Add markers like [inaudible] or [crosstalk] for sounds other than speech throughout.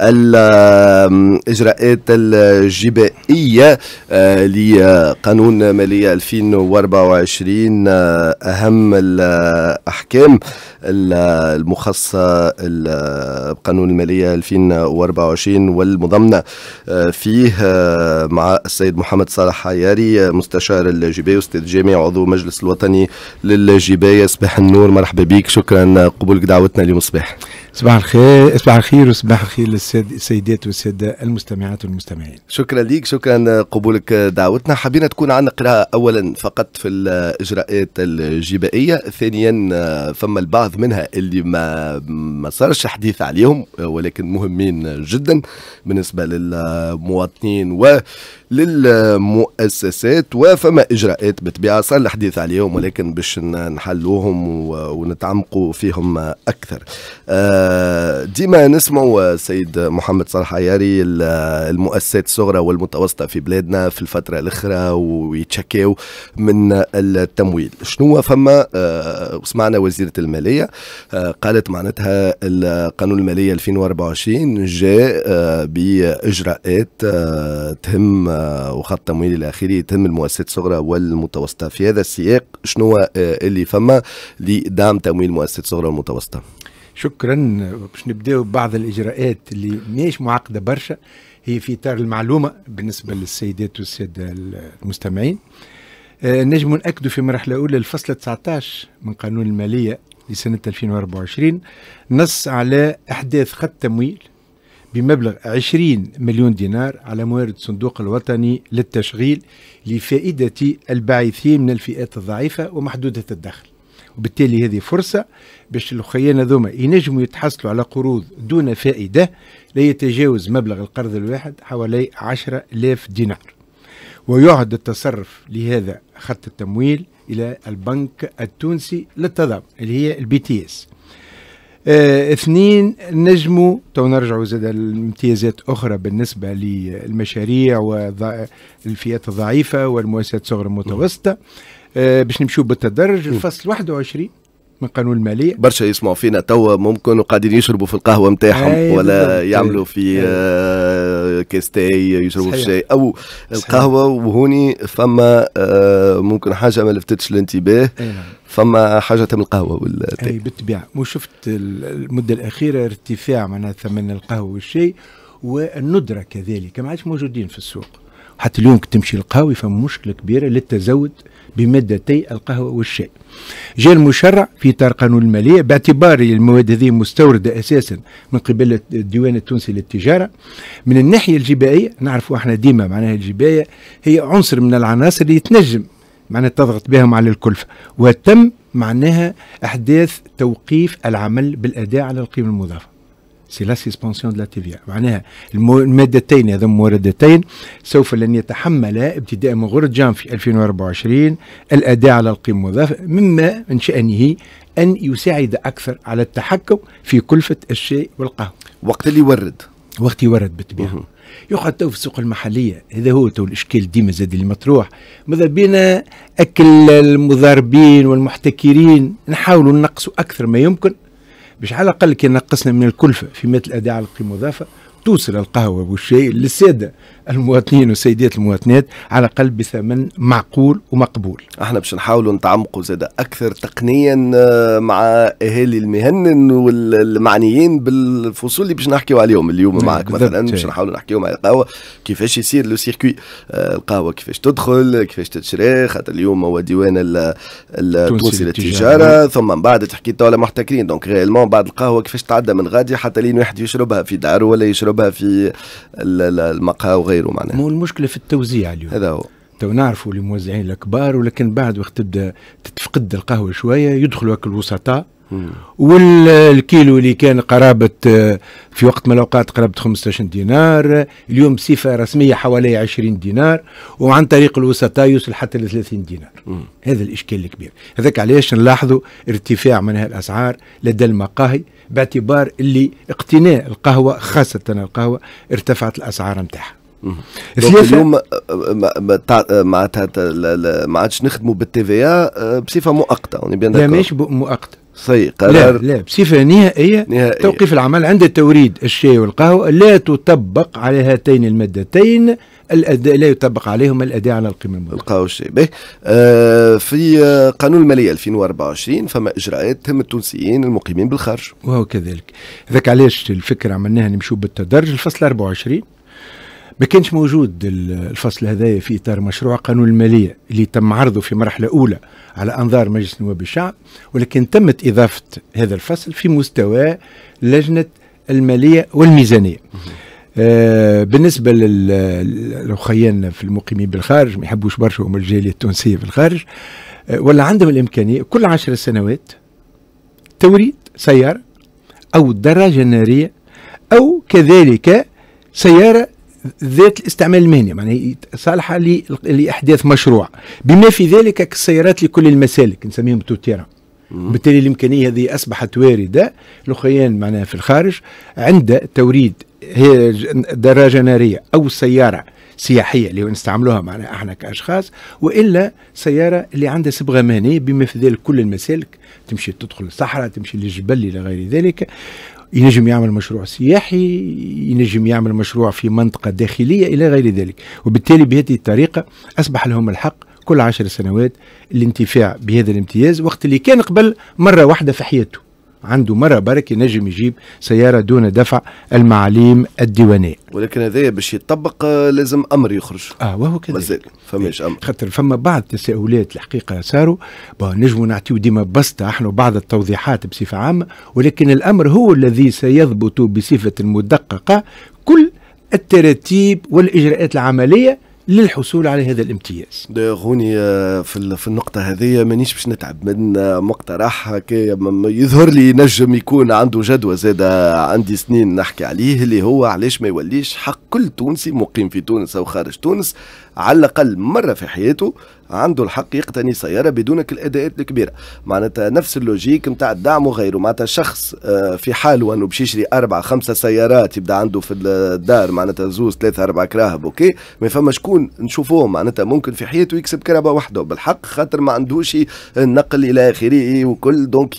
الإجراءات الجبائية آه، لقانون مالية 2024 آه، أهم الأحكام المخصصة بقانون المالية 2024 والمضمنة آه، فيه مع السيد محمد صالح حياري مستشار الجباية استاذ جامعي عضو مجلس الوطني للجباية صباح النور مرحبا بك شكرا قبولك دعوتنا اليوم صباح صباح الخير صباح الخير وصباح الخير للسيدات والساده المستمعات والمستمعين. شكرا ليك شكرا قبولك دعوتنا حبينا تكون عندنا قراءه اولا فقط في الاجراءات الجبائيه ثانيا فما البعض منها اللي ما ما صارش حديث عليهم ولكن مهمين جدا بالنسبه للمواطنين و للمؤسسات وفما إجراءات بتبيع صار الحديث عليهم ولكن باش نحلوهم ونتعمقوا فيهم أكثر آه، ديما نسمعوا سيد محمد صالح عياري المؤسسات الصغرى والمتوسطة في بلادنا في الفترة الأخرى ويتشكاو من التمويل شنو فما آه، سمعنا وزيرة المالية آه، قالت معناتها القانون المالية 2024 جاء بإجراءات تهم وخط التمويل الآخري يتم المؤسسات الصغرى والمتوسطة في هذا السياق شنو آه، اللي فما لدعم تمويل المؤسسات الصغرى والمتوسطة شكرا باش نبداو ببعض الاجراءات اللي ماهيش معقده برشا هي في اطار المعلومه بالنسبه للسيدات والساده المستمعين آه، نجم ناكدوا في مرحله اولى الفصل 19 من قانون الماليه لسنه 2024 نص على احداث خط تمويل بمبلغ 20 مليون دينار على موارد الصندوق الوطني للتشغيل لفائدة الباعثين من الفئات الضعيفة ومحدودة الدخل وبالتالي هذه فرصة باش الخيان هذوما ينجموا يتحصلوا على قروض دون فائدة لا يتجاوز مبلغ القرض الواحد حوالي 10000 دينار ويعد التصرف لهذا خط التمويل إلى البنك التونسي للتضامن اللي هي البي تي اس آه اثنين نجموا تو نرجعوا زاد الامتيازات اخرى بالنسبه للمشاريع والفئات الضعيفه والمؤسسات الصغرى المتوسطه آه باش نمشوا بالتدرج الفصل 21 من قانون الماليه برشا يسمعوا فينا توا ممكن وقاعدين يشربوا في القهوه نتاعهم ولا بالضبط. يعملوا في آه يشربوا في شيء او صحيح. القهوه وهوني فما آه، ممكن حاجه ما لفتتش الانتباه نعم. فما حاجه تم القهوه والتي اي بالطبيعه وشفت المده الاخيره ارتفاع معناها ثمن القهوه والشاي والندره كذلك ما عادش موجودين في السوق حتى اليوم تمشي القهوي فما مشكله كبيره للتزود بمادتي القهوه والشاي. جاء المشرع في اطار قانون الماليه باعتبار المواد هذه مستورده اساسا من قبل الديوان التونسي للتجاره. من الناحيه الجبائيه نعرفوا احنا ديما معناها الجبايه هي عنصر من العناصر اللي تنجم معناها تضغط بهم على الكلفة وتم معناها احداث توقيف العمل بالاداء على القيمه المضافه سي لا سيسبونسيون دو لا في معناها المادتين هذم موردتين سوف لن يتحملا ابتداء من غرة جانفي 2024 الاداء على القيمه المضافه مما من شانه ان يساعد اكثر على التحكم في كلفه الشاي والقهوه وقت اللي يورد وقت يورد بالطبيعه يقعد تو في السوق المحليه هذا هو تو الاشكال ديما زاد اللي مطروح ماذا بينا اكل المضاربين والمحتكرين نحاولوا نقصوا اكثر ما يمكن باش على الاقل كي نقصنا من الكلفه في مثل الاداء على القيمه المضافه توصل القهوه والشاي للساده المواطنين والسيدات المواطنات على الاقل بثمن معقول ومقبول. احنا باش نحاولوا نتعمقوا زاد اكثر تقنيا آه، مع اهالي المهن والمعنيين بالفصول اللي باش نحكيو عليهم اليوم نعم، معك مثلا باش نحاولوا نحكيو مع القهوه كيفاش يصير لو سيركوي آه، القهوه كيفاش تدخل كيفاش تتشري خاطر اليوم هو ديوان التونسي للتجاره ثم من بعد تحكي توا محتكرين دونك ريالمون بعد القهوه كيفاش تعدى من غادي حتى لين واحد يشربها في داره ولا يشربها في المقهى وغيره غيره معناها مو المشكله في التوزيع اليوم هذا هو تو نعرفوا الموزعين الكبار ولكن بعد وقت تبدا تتفقد القهوه شويه يدخلوا الوسطاء والكيلو اللي كان قرابة في وقت من الأوقات قرابة 15 دينار اليوم بصفة رسمية حوالي 20 دينار وعن طريق الوسطاء يوصل حتى ل 30 دينار هذا الإشكال الكبير هذاك علاش نلاحظوا ارتفاع منها الأسعار لدى المقاهي باعتبار اللي اقتناء القهوة خاصة القهوة ارتفعت الأسعار نتاعها اليوم ما ما ما عادش نخدموا بالتي ا بصفه مؤقته لا مش مؤقته صي قرار لا, لا بصفة نهائية, نهائية توقيف العمل عند التوريد الشاي والقهوة لا تطبق على هاتين المادتين الأداء لا يطبق عليهم الأداء على القيمة المضافة القهوة والشاي به آه في آه، قانون المالية 2024 فما إجراءات تهم التونسيين المقيمين بالخارج وهو كذلك ذاك علاش الفكرة عملناها نمشوا بالتدرج الفصل 24 ما كانش موجود الفصل هذايا في اطار مشروع قانون الماليه اللي تم عرضه في مرحله اولى على انظار مجلس نواب الشعب ولكن تمت اضافه هذا الفصل في مستوى لجنه الماليه والميزانيه. آه بالنسبه للاخيان في المقيمين بالخارج ما يحبوش برشا هم الجاليه التونسيه في الخارج آه ولا عندهم الامكانيه كل عشر سنوات توريد سياره او دراجه ناريه او كذلك سياره ذات الاستعمال المهني يعني صالحه لاحداث مشروع بما في ذلك السيارات لكل المسالك نسميهم توتيرا بالتالي الامكانيه هذه اصبحت وارده لخيان معناها في الخارج عند توريد دراجه ناريه او سياره سياحيه اللي نستعملوها معنا احنا كاشخاص والا سياره اللي عندها صبغه مهنيه بما في ذلك كل المسالك تمشي تدخل الصحراء تمشي للجبل الى غير ذلك ينجم يعمل مشروع سياحي ينجم يعمل مشروع في منطقة داخلية إلى غير ذلك وبالتالي بهذه الطريقة أصبح لهم الحق كل عشر سنوات الانتفاع بهذا الامتياز وقت اللي كان قبل مرة واحدة في حياته عنده مرة بركة نجم يجيب سيارة دون دفع المعاليم الديوانية ولكن هذايا باش يطبق آه، لازم أمر يخرج اه وهو كذلك مازال فماش أمر خاطر فما بعض التساؤلات الحقيقة صاروا نجموا نعطيو ديما بسطة احنا بعض التوضيحات بصفة عامة ولكن الأمر هو الذي سيضبط بصفة مدققة كل التراتيب والإجراءات العملية للحصول على هذا الامتياز ده غوني آه، في في النقطة هذه مانيش باش نتعب من مقترح يظهر لي نجم يكون عنده جدوى زادة آه، عندي سنين نحكي عليه اللي هو علاش ما يوليش حق كل تونسي مقيم في تونس أو خارج تونس على الاقل مره في حياته عنده الحق يقتني سياره بدونك الاداءات الكبيره معناتها نفس اللوجيك نتاع الدعم وغيره معناتها شخص آه، في حاله انه باش يشري اربع خمسه سيارات يبدا عنده في الدار معناتها زوز ثلاثه اربع كراهب اوكي ما فما شكون نشوفوه معناتها ممكن في حياته يكسب كرهبه وحده بالحق خاطر ما عندوش النقل الى اخره وكل دونك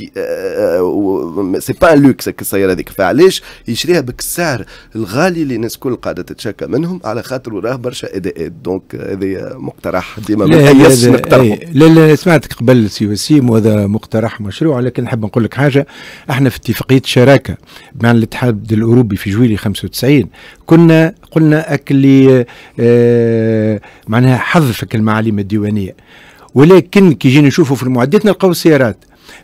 سي با لوكس السياره هذيك فعلاش يشريها بك السعر الغالي اللي الناس الكل قاعده تتشكى منهم على خاطر وراه برشا اداءات دونك هذا مقترح ديما من نقترحه إيه، لا لا سمعتك قبل سي وسيم وهذا مقترح مشروع لكن نحب نقول لك حاجه احنا في اتفاقيه شراكه مع الاتحاد الاوروبي في جويلي 95 كنا قلنا اكلي اه معناها حذفك المعاليم الديوانيه ولكن كي جينا نشوفوا في المعدات نلقاو السيارات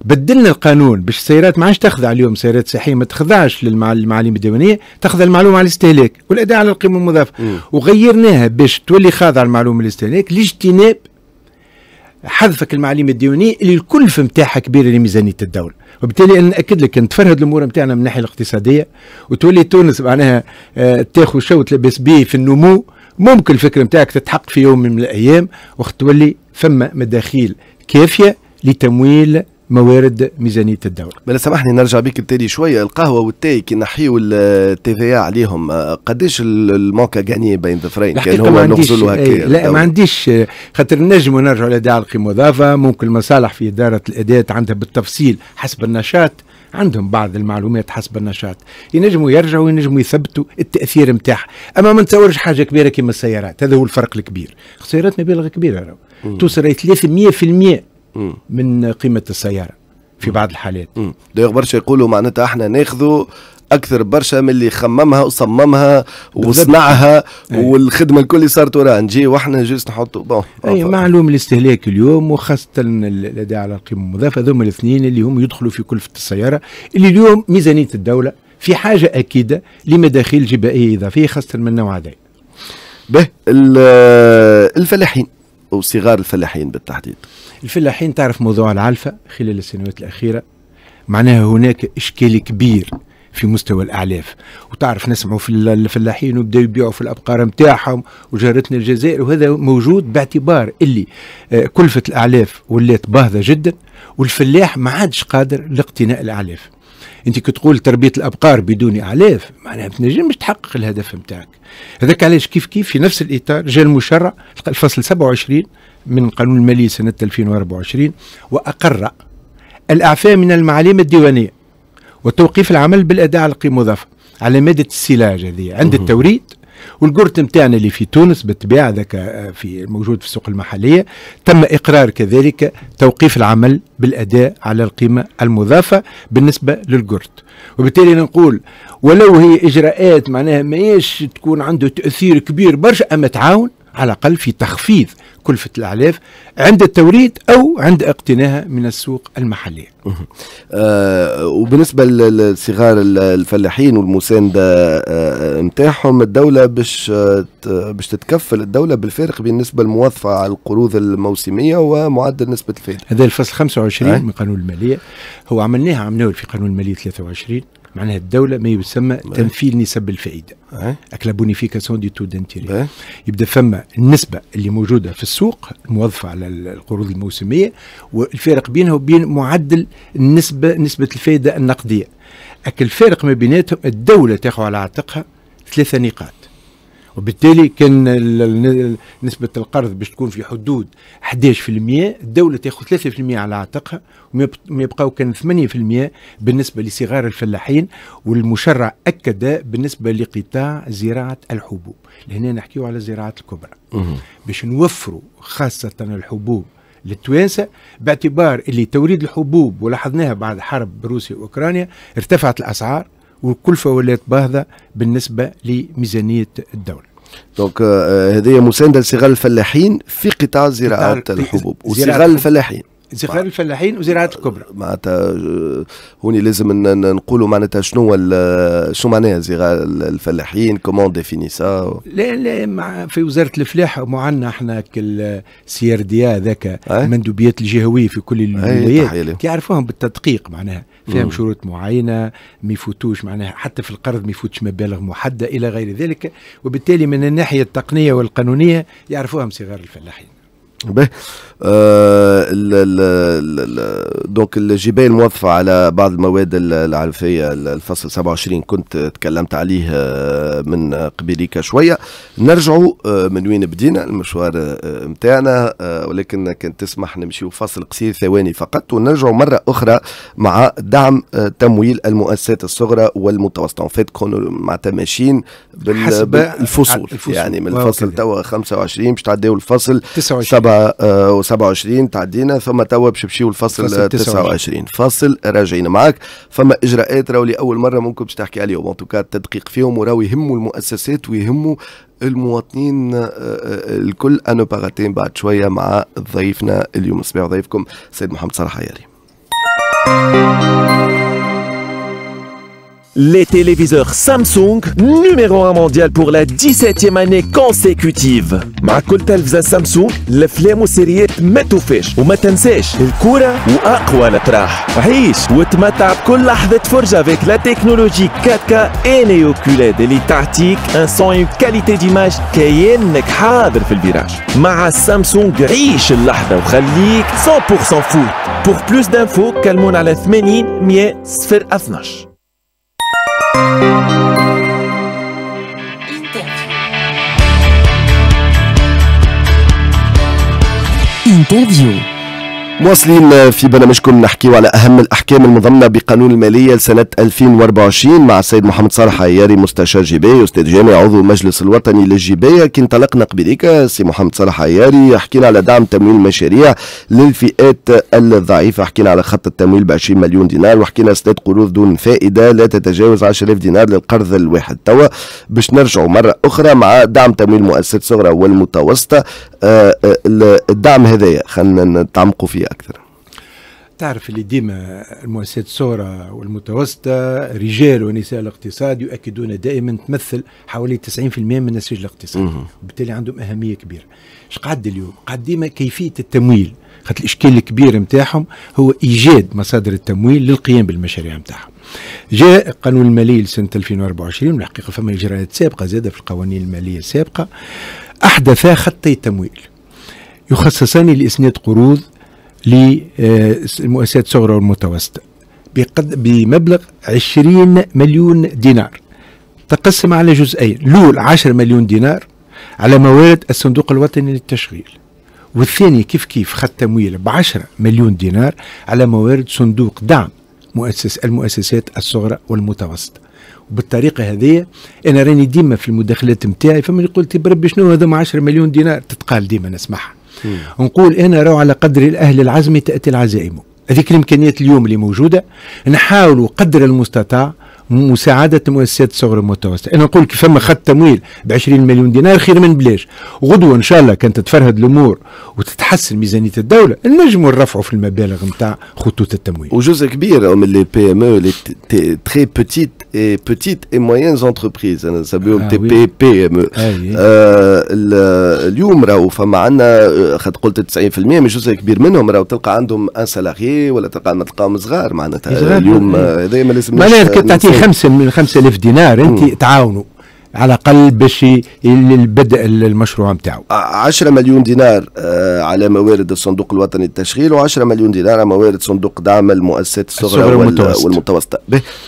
بدلنا القانون باش السيارات ما عادش تخضع اليوم سيارات صحيه ما تخضعش للمعاليم الديوانيه تخضع المعلومه على الاستهلاك والاداء على القيمه المضافه وغيرناها باش تولي خاضعه المعلومه للاستهلاك لاجتناب حذفك المعاليم الديوانية اللي الكلفه نتاعها كبيره لميزانيه الدوله وبالتالي انا ناكد لك ان تفرهد الامور نتاعنا من الناحيه الاقتصاديه وتولي تونس معناها آه تاخذ شوت لاباس به في النمو ممكن الفكره نتاعك تتحقق في يوم من الايام وقت تولي فما مداخيل كافيه لتمويل موارد ميزانيه الدوله. بلا سمحني نرجع بك التالي شويه القهوه والتاي كي نحيو التي في عليهم قداش الموكا غاني بين ظفرين كان هو نغزلوا هكا إيه، لا ما عنديش خاطر نجموا نرجعوا لاداء القيمه مضافه ممكن المصالح في اداره الاداه عندها بالتفصيل حسب النشاط عندهم بعض المعلومات حسب النشاط ينجموا يرجعوا ينجموا يثبتوا التاثير نتاعها اما ما نتصورش حاجه كبيره كما السيارات هذا هو الفرق الكبير السيارات مبالغ كبيره توصل 300% من قيمه السياره في بعض الحالات دايوغ برشا يقولوا معناتها احنا ناخذوا اكثر برشا من اللي خممها وصممها وصنعها والخدمه الكل صارت وراها نجي واحنا جوست نحطوا بون اي معلوم الاستهلاك اليوم وخاصه الاداء على القيمه المضافه هذوما الاثنين اللي هم يدخلوا في كلفه السياره اللي اليوم ميزانيه الدوله في حاجه اكيده لمداخيل جبائيه اضافيه خاصه من النوع هذا به الفلاحين وصغار الفلاحين بالتحديد الفلاحين تعرف موضوع العلفة خلال السنوات الأخيرة معناها هناك إشكال كبير في مستوى الأعلاف وتعرف نسمعوا في الفلاحين وبداوا يبيعوا في الأبقار نتاعهم وجارتنا الجزائر وهذا موجود باعتبار اللي آه، كلفة الأعلاف ولات باهظة جدا والفلاح ما عادش قادر لاقتناء الأعلاف انت كتقول تربيه الابقار بدون اعلاف معناها ما تنجمش تحقق الهدف نتاعك هذاك علاش كيف كيف في نفس الاطار جاء المشرع الفصل 27 من قانون المالي سنة 2024 وأقر الإعفاء من المعاليم الديوانية وتوقيف العمل بالأداء على القيمة المضافة على مادة السلاج هذه عند التوريد والجرد نتاعنا اللي في تونس بالطبيعة ذاك في موجود في السوق المحلية تم إقرار كذلك توقيف العمل بالأداء على القيمة المضافة بالنسبة للجرد وبالتالي نقول ولو هي إجراءات معناها ما تكون عنده تأثير كبير برشا أما تعاون على الأقل في تخفيض كلفة الأعلاف عند التوريد أو عند اقتنائها من السوق المحلية آه وبالنسبة لصغار الفلاحين والمساندة آه نتاعهم الدولة باش آه، باش تتكفل الدولة بالفارق بين النسبة الموظفة على القروض الموسمية ومعدل نسبة الفائدة هذا الفصل 25 آه؟ من قانون المالية هو عملناها عملناه في قانون المالية 23 معناها الدوله ما يسمى تنفيذ نسب الفائده اه. اك لا بونيفيكاسيون دي تو دانتيري يبدا فما النسبه اللي موجوده في السوق الموظفه على القروض الموسميه والفارق بينها وبين معدل النسبه نسبه الفائده النقديه اك الفارق ما بيناتهم الدوله تاخذ على عاتقها ثلاثه نقاط وبالتالي كان نسبة القرض باش تكون في حدود 11% الدولة تاخذ 3% على عاتقها وما يبقاو كان 8% بالنسبة لصغار الفلاحين والمشرع أكد بالنسبة لقطاع زراعة الحبوب لهنا نحكيو على الزراعات الكبرى باش نوفروا خاصة الحبوب للتوانسه باعتبار اللي توريد الحبوب ولاحظناها بعد حرب روسيا واوكرانيا ارتفعت الاسعار والكلفه ولات باهظه بالنسبه لميزانيه الدوله دونك euh, euh, هذه مسانده لصغار الفلاحين في قطاع زراعه الحبوب وصغار الفلاحين صغار الفلاحين وزراعات الكبرى آه، معناتها آه، هوني لازم نقولوا معناتها شنو شنو معناها صغار الفلاحين كومون ديفيني سا لا لا مع في وزاره الفلاحه معنا احنا كالسي ار دي هذاك المندوبيات الجهويه في كل الولايات يعرفوهم بالتدقيق معناها فيهم شروط معينه ما يفوتوش معناها حتى في القرض ما يفوتش مبالغ محدده الى غير ذلك وبالتالي من الناحيه التقنيه والقانونيه يعرفوها صغار الفلاحين به آه، ال ال دونك الجبال موظفه على بعض المواد العرفيه الفصل 27 كنت تكلمت عليه آه، من قبيليك شويه نرجعوا آه، من وين بدينا المشوار نتاعنا ولكن كان تسمح نمشيو فصل قصير ثواني فقط ونرجعوا مره اخرى مع دعم تمويل المؤسسات الصغرى والمتوسطه فات كونوا معناتها ماشيين بالفصول, الفصول يعني من الفصل توا 25 باش تعداو الفصل 29 27 تعدينا ثم توا باش نمشيو الفصل 29 فصل راجعين معاك فما اجراءات راهو لاول مره ممكن باش تحكي عليهم ان توكا التدقيق فيهم وراهو يهموا المؤسسات ويهموا المواطنين آه، آه، الكل انا باغاتين بعد شويه مع ضيفنا اليوم الصباح ضيفكم سيد محمد صلاح عياري Les téléviseurs Samsung, numéro un mondial pour la 17e année consécutive. Ma coulte à Samsung, le flemme au série m'étouffèche. Ou ma t'ensèche, le coura ou à quoi la Riche ou t'mata, m'attaque, coule de forge avec la technologie 4K et Neo QLED élite un son et une qualité d'image qui est nek dans le virage. Ma Samsung riche la de ou 100% fou. Pour plus d'infos, calmons à la 8000 mais sphère Interview. Interview. مواصلين في برنامجكم نحكيو على اهم الاحكام المضمنه بقانون الماليه لسنه 2024 مع السيد محمد صالح عياري مستشار جبايه استاذ جامعي عضو المجلس الوطني للجبايه كي انطلقنا قبيليك سي محمد صالح عياري حكينا على دعم تمويل المشاريع للفئات الضعيفه حكينا على خط التمويل ب 20 مليون دينار وحكينا سداد قروض دون فائده لا تتجاوز 10000 دينار للقرض الواحد توا باش نرجعوا مره اخرى مع دعم تمويل مؤسسات صغرى والمتوسطه آه، آه، الدعم هذايا خلينا نتعمقوا فيه أكثر تعرف اللي ديما المؤسسات الصغرى والمتوسطة رجال ونساء الاقتصاد يؤكدون دائما تمثل حوالي 90% من النسيج الاقتصادي وبالتالي عندهم أهمية كبيرة اش قعد اليوم قعد ديما كيفية التمويل خاطر الإشكال الكبير نتاعهم هو إيجاد مصادر التمويل للقيام بالمشاريع نتاعهم جاء القانون المالي لسنة 2024 والحقيقة فما إجراءات سابقة زادة في القوانين المالية السابقة أحدث خطي تمويل يخصصان لإسناد قروض للمؤسسات الصغرى والمتوسطة بمبلغ 20 مليون دينار تقسم على جزئين الأول 10 مليون دينار على موارد الصندوق الوطني للتشغيل والثاني كيف كيف خد تمويل ب 10 مليون دينار على موارد صندوق دعم مؤسس المؤسسات الصغرى والمتوسطه وبالطريقه هذه انا راني ديما في المداخلات نتاعي فمن قلت بربي شنو هذا 10 مليون دينار تتقال ديما نسمعها نقول انا راه على قدر الاهل العزم تاتي العزائم هذيك الامكانيات اليوم اللي موجوده نحاولوا قدر المستطاع مساعدة مؤسسات الصغرى والمتوسطة أنا نقول كيف فما خط تمويل ب 20 مليون دينار خير من بلاش غدوة إن شاء الله كانت تتفرهد الأمور وتتحسن ميزانية الدولة نجموا نرفعوا في المبالغ نتاع خطوط التمويل وجزء كبير من لي بي ام او لي تري بوتيت et petites et moyennes entreprises انا نسميهم تي بي بي ام اليوم راهو فما عندنا آه، خد قلت 90% من جزء كبير منهم راهو تلقى عندهم ان سالاري ولا تلقى ما تلقاهم صغار معناتها اليوم إيه. آه، هذا ما لازمش معناتها تعطيه خمسه من 5000 دينار انت تعاونوا على الاقل باش البدء المشروع نتاعو 10 مليون دينار آه، على موارد الصندوق الوطني للتشغيل و10 مليون دينار على موارد صندوق دعم المؤسسات الصغرى والمتوسطه والمتوسطه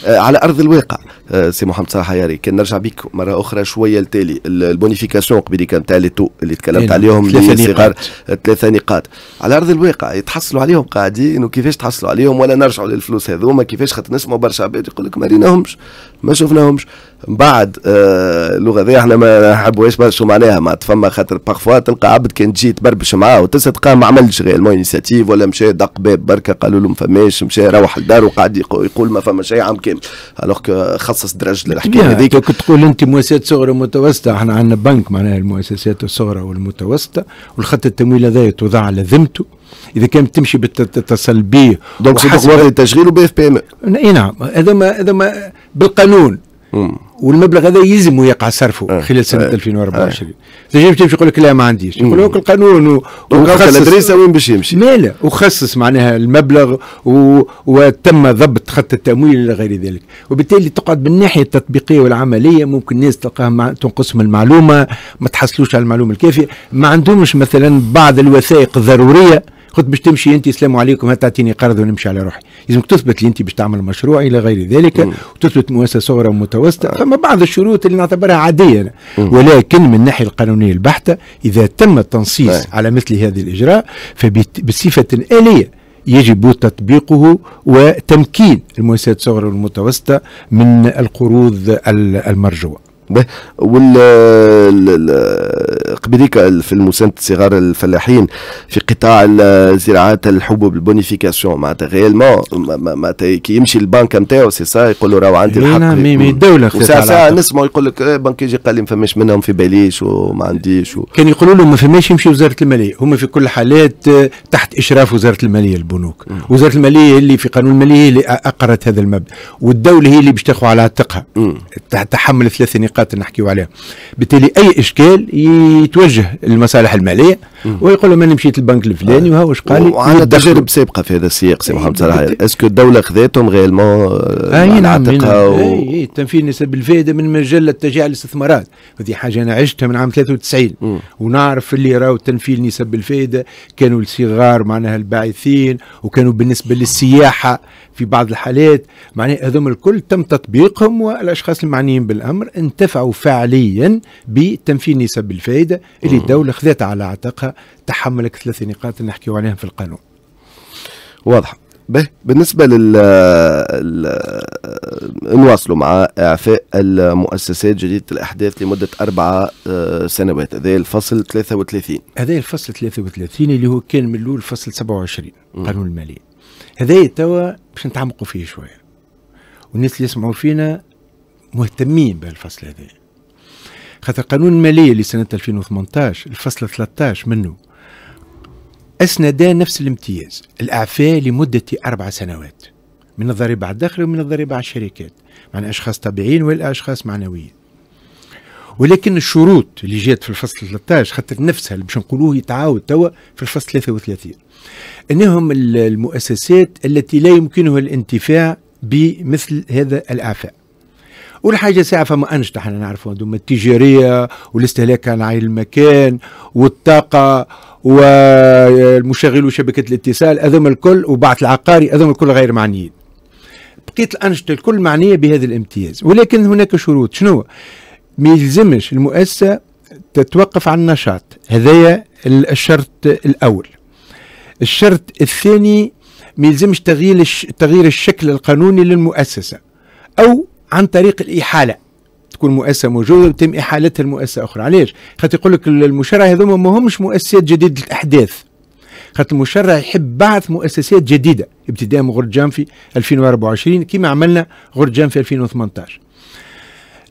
آه، على ارض الواقع آه، سي محمد صلاح ياري كان نرجع بك مره اخرى شويه التالي البونيفيكاسيون قبل كان تاع اللي تكلمت إيه، عليهم ثلاثه صغار ثلاثه نقاط على ارض الواقع يتحصلوا عليهم قاعدين وكيفاش تحصلوا عليهم ولا نرجعوا للفلوس هذوما كيفاش خاطر نسمعوا برشا عباد يقول لك ما ريناهمش ما شفناهمش بعد آه اللغه ذي احنا ما نحبوهاش برشا معناها ما فما خاطر باغفوا تلقى عبد كان تجي تبربش معاه وتسد قام ما عملش غير المهم انيسياتيف ولا مشى دق باب بركه قالوا له ما فماش مشى روح لدار وقعد يقول ما فما شيء عام كامل الوغ خصص درج للحكايه هذيك كنت تقول انت مؤسسات صغرى ومتوسطه احنا عندنا بنك معناها المؤسسات الصغرى والمتوسطه والخط التمويل هذا توضع على ذمته اذا كان تمشي بالتصل به دونك سي تشغيل وبي اف بي ام اي نعم هذا ما هذا ما بالقانون مم. والمبلغ هذا يلزم يقع صرفه أه. خلال سنه أه. 2024 أه. تمشي باش يقول لك لا ما عنديش يقول لك القانون وخصص الادريسه وين باش يمشي لا لا وخصص معناها المبلغ و... وتم ضبط خط التمويل الى غير ذلك وبالتالي تقعد من الناحيه التطبيقيه والعمليه ممكن الناس تلقاها مع... تنقصهم المعلومه ما تحصلوش على المعلومه الكافيه ما عندهمش مثلا بعض الوثائق الضروريه قلت باش تمشي انت السلام عليكم تعطيني قرض ونمشي على روحي لازمك تثبت لي انت باش تعمل مشروع الى غير ذلك مم. وتثبت مؤسسه صغرى ومتوسطه فما بعض الشروط اللي نعتبرها عاديه ولكن من الناحيه القانونيه البحته اذا تم التنصيص آه. على مثل هذا الاجراء فبصفه اليه يجب تطبيقه وتمكين المؤسسات الصغرى والمتوسطه من القروض المرجوه قبليك في المسند صغار الفلاحين في قطاع زراعات الحبوب البونيفيكاسيون معناتها غيالمون معناتها كي يمشي البنك نتاعو سي سا يقول له راهو عندي الحق نعم الدولة ساعة ساعة نسمعوا يقول لك إيه، بنك يجي قال لي ما فماش منهم في باليش وما عنديش و... كان يقولوا له ما فماش يمشي وزارة المالية هما في كل حالات آه، تحت إشراف وزارة المالية البنوك وزارة المالية اللي في قانون المالية اللي أقرت هذا المبدأ والدولة هي اللي باش تاخذ على عاتقها تحمل ثلاث نقاط التطبيقات اللي نحكيو عليها بالتالي اي اشكال يتوجه للمصالح الماليه ويقول لهم انا مشيت البنك الفلاني وهو واش قال وعلى وعندنا تجارب سابقه في هذا السياق سي محمد صلاح اسكو الدوله خذاتهم غيرمون آه، اي نعم, نعم. اي التنفيذ نسب الفائده من مجله تشجيع الاستثمارات هذه حاجه انا عشتها من عام 93 ونعرف اللي راهو تنفيذ نسب الفائده كانوا الصغار معناها الباعثين وكانوا بالنسبه للسياحه في بعض الحالات معناه هذوم الكل تم تطبيقهم والاشخاص المعنيين بالامر انتفعوا فعليا بتنفيذ نسب الفائده اللي الدوله خذتها على عاتقها تحملك ثلاث نقاط نحكيو عليهم في القانون. واضح. به بالنسبه لل نواصلوا مع اعفاء المؤسسات جديده الاحداث لمده اربع آه، سنوات هذا الفصل 33 هذا الفصل 33 اللي هو كان من الاول فصل 27 قانون الماليه هذايا توا باش نتعمقوا فيه شويه والناس اللي يسمعوا فينا مهتمين بالفصل هذا خاطر قانون الماليه لسنه 2018 الفصل 13 منه اسند نفس الامتياز الاعفاء لمده اربع سنوات من الضريبه على الدخل ومن الضريبه على الشركات معنى اشخاص طبيعيين والاشخاص اشخاص معنويين ولكن الشروط اللي جات في الفصل 13 خاطر نفسها اللي باش نقولوه يتعاود توا في الفصل 33 انهم المؤسسات التي لا يمكنها الانتفاع بمثل هذا الاعفاء أول حاجة ساعة فما أنشطة احنا نعرفوا دوما التجارية والاستهلاك عن عين المكان والطاقة والمشغل وشبكة الاتصال هذوما الكل وبعث العقاري هذوما الكل غير معنيين بقيت الأنشطة الكل معنية بهذا الامتياز ولكن هناك شروط شنو ما يلزمش المؤسسة تتوقف عن النشاط هذايا الشرط الأول الشرط الثاني ما يلزمش تغيير تغيير الشكل القانوني للمؤسسة أو عن طريق الإحالة تكون مؤسسة موجودة وتم إحالتها لمؤسسة أخرى علاش؟ خاطر يقول لك المشرع هذوما ما همش مؤسسات جديدة الأحداث خاطر المشرع يحب بعث مؤسسات جديدة ابتداء من غرجان في 2024 كما عملنا غرجان في 2018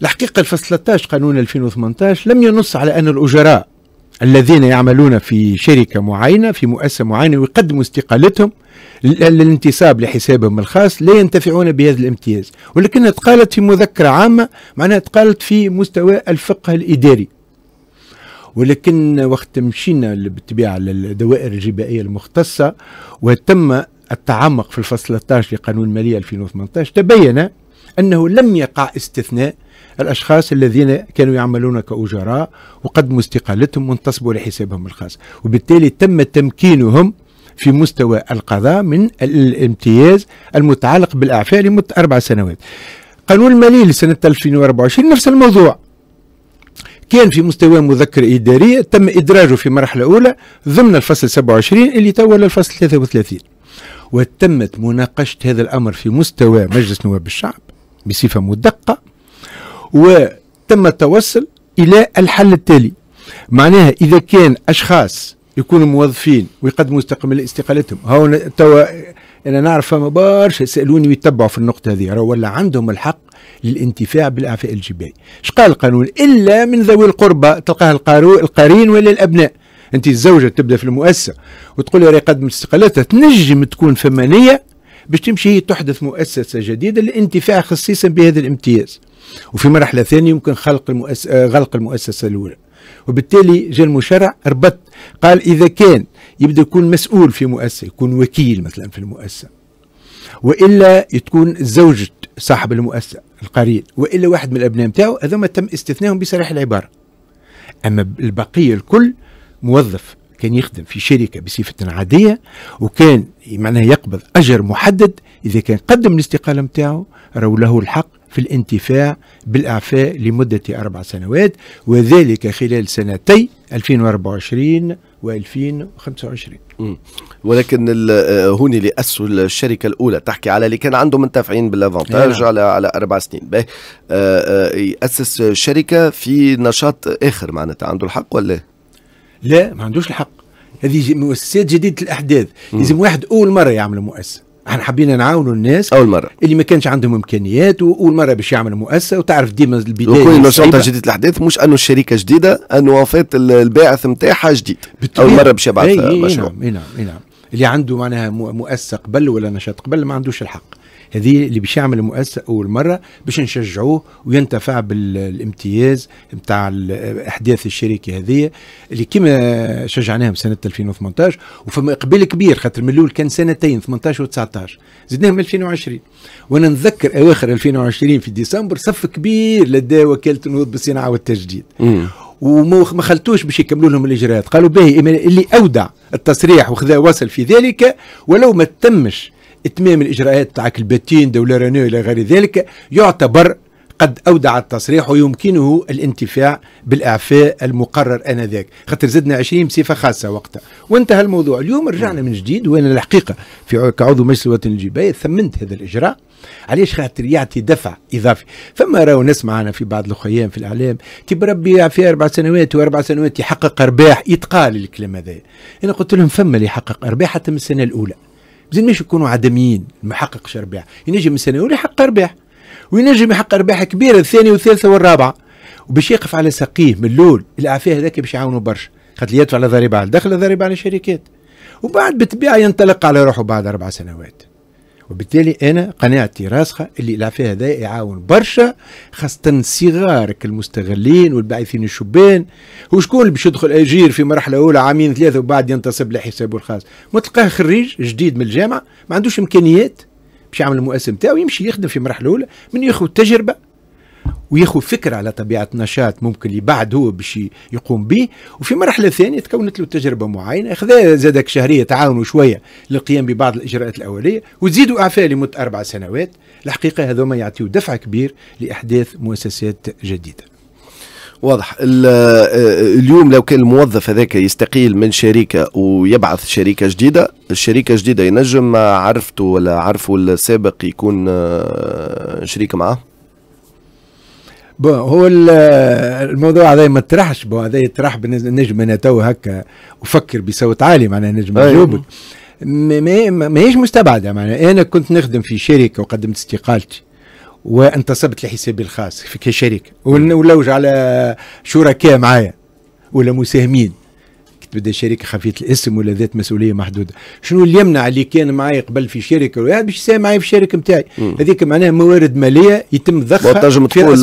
الحقيقة الفصل 13 قانون 2018 لم ينص على أن الأجراء الذين يعملون في شركة معينة في مؤسسة معينة ويقدموا استقالتهم للانتساب لحسابهم الخاص لا ينتفعون بهذا الامتياز ولكنها اتقالت في مذكرة عامة معناها اتقالت في مستوى الفقه الإداري ولكن وقت مشينا بالطبيعة للدوائر الجبائية المختصة وتم التعمق في الفصل 13 لقانون المالية 2018 تبين أنه لم يقع استثناء الأشخاص الذين كانوا يعملون كأجراء وقدموا استقالتهم وانتصبوا لحسابهم الخاص وبالتالي تم تمكينهم في مستوى القضاء من الامتياز المتعلق بالأعفاء لمدة أربع سنوات قانون المالي لسنة 2024 نفس الموضوع كان في مستوى مذكرة إدارية تم إدراجه في مرحلة أولى ضمن الفصل 27 اللي تولى الفصل 33 وتمت مناقشة هذا الأمر في مستوى مجلس نواب الشعب بصفة مدقة وتم التوصل الى الحل التالي معناها اذا كان اشخاص يكونوا موظفين ويقدموا استقبال استقالتهم هون توا انا نعرف فما برشا سالوني ويتبعوا في النقطه هذه راه ولا عندهم الحق للانتفاع بالاعفاء الجبائي اش قال القانون الا من ذوي القربى تلقاه القارين ولا الابناء انت الزوجه تبدا في المؤسسه وتقول لي راهي قدمت استقالتها تنجم تكون فمانيه باش تمشي هي تحدث مؤسسه جديده للانتفاع خصيصا بهذا الامتياز وفي مرحله ثانيه يمكن خلق المؤس... آه، غلق المؤسسه الاولى وبالتالي جاء المشرع ربط قال اذا كان يبدا يكون مسؤول في مؤسسه يكون وكيل مثلا في المؤسسه والا تكون زوجة صاحب المؤسسه القرين والا واحد من الابناء نتاعو هذوما تم استثنائهم بصريح العباره اما البقيه الكل موظف كان يخدم في شركة بصفة عادية وكان معناها يقبض أجر محدد إذا كان قدم الاستقالة نتاعو راهو له الحق في الانتفاع بالإعفاء لمدة أربع سنوات وذلك خلال سنتي 2024 و 2025 ولكن آه، هوني اللي اسسوا الشركه الاولى تحكي على اللي كان عندهم منتفعين بالافونتاج نعم. على على اربع سنين به آه، آه، ياسس شركه في نشاط اخر معناتها عنده الحق ولا إيه؟ لا ما عندوش الحق هذه مؤسسات جديده الاحداث لازم واحد اول مره يعمل مؤسسه احنا حابين نعاونوا الناس اول مره اللي ما كانش عندهم امكانيات واول مره باش يعملوا مؤسسه وتعرف ديما البدايه وكل نشاط جديد الاحداث مش انه الشركه جديده انه وفاه الباعث نتاعها جديد اول مره باش يبعث مشروع نعم نعم،, نعم اللي عنده معناها مؤسسه قبل ولا نشاط قبل ما عندوش الحق هذه اللي باش يعمل المؤسسه اول مره باش نشجعوه وينتفع بالامتياز نتاع احداث الشركه هذه اللي كما شجعناهم سنه 2018 وفما اقبال كبير خاطر من الاول كان سنتين 18 و19 زدناهم 2020 وانا نتذكر اواخر 2020 في ديسمبر صف كبير لدى وكاله النهوض بالصناعه والتجديد وما خلتوش باش يكملوا لهم الاجراءات قالوا باهي اللي اودع التصريح وخذا وصل في ذلك ولو ما تمش اتمام الإجراءات تاع البتين دولة رينو إلى غير ذلك يعتبر قد أودع التصريح ويمكنه الانتفاع بالإعفاء المقرر آنذاك خاطر زدنا 20 بصفة خاصة وقتها وانتهى الموضوع اليوم رجعنا من جديد وأنا الحقيقة في كعضو مجلس الوطن الجبائي ثمنت هذا الإجراء علاش خاطر يعطي دفع اضافي فما راهو نسمع انا في بعض الخيام في الاعلام تب ربي في اربع سنوات واربع سنوات يحقق ارباح يتقال الكلام هذا انا قلت لهم فما اللي يحقق ارباح حتى من السنه الاولى ماشي يكونوا عدميين ما يحققش رباح ينجم الاولى يحقق ارباح وينجم يحقق ارباح كبيره الثانيه والثالثه والرابعه وباش يقف على ساقيه من الاول الاعفاء هذاك باش يعاونوا برشا خاطر يدفع على ضريبه على الدخل ضريبه على الشركات وبعد بالطبيعه ينطلق على روحه بعد اربع سنوات وبالتالي انا قناعتي راسخه اللي يلعب فيها هذا يعاون برشا خاصه صغارك المستغلين والباعثين الشبان وشكون اللي باش يدخل اجير في مرحله اولى عامين ثلاثه وبعد ينتصب لحسابه الخاص ما تلقاه خريج جديد من الجامعه ما عندوش امكانيات باش يعمل المؤسسه نتاعو يمشي يخدم في مرحله اولى من ياخذ تجربه وياخذ فكره على طبيعه نشاط ممكن اللي بعد هو باش يقوم به وفي مرحله ثانيه تكونت له تجربه معينه خذا زادك شهريه تعاونوا شويه للقيام ببعض الاجراءات الاوليه وتزيدوا اعفاء لمده اربع سنوات الحقيقه هذوما يعطيوا دفع كبير لاحداث مؤسسات جديده واضح آه، اليوم لو كان الموظف هذاك يستقيل من شركة ويبعث شركة جديدة الشركة الجديدة ينجم عرفته ولا عرفه السابق يكون آه، شريك معه بون هو الموضوع هذا ما طرحش بون هذا يطرح نجم انا تو هكا وفكر بصوت عالي معناها نجم أيوه. جوبك ماهيش مستبعده معناها انا كنت نخدم في شركه وقدمت استقالتي وانتصبت لحسابي الخاص في كشركه ولوج على شركاء معايا ولا مساهمين تبدا شركه خفيه الاسم ولا ذات مسؤوليه محدوده شنو اللي يمنع اللي كان معايا قبل في شركه ولا باش يساهم معايا في الشركه نتاعي هذيك معناها موارد ماليه يتم ضخها ما تنجم تقول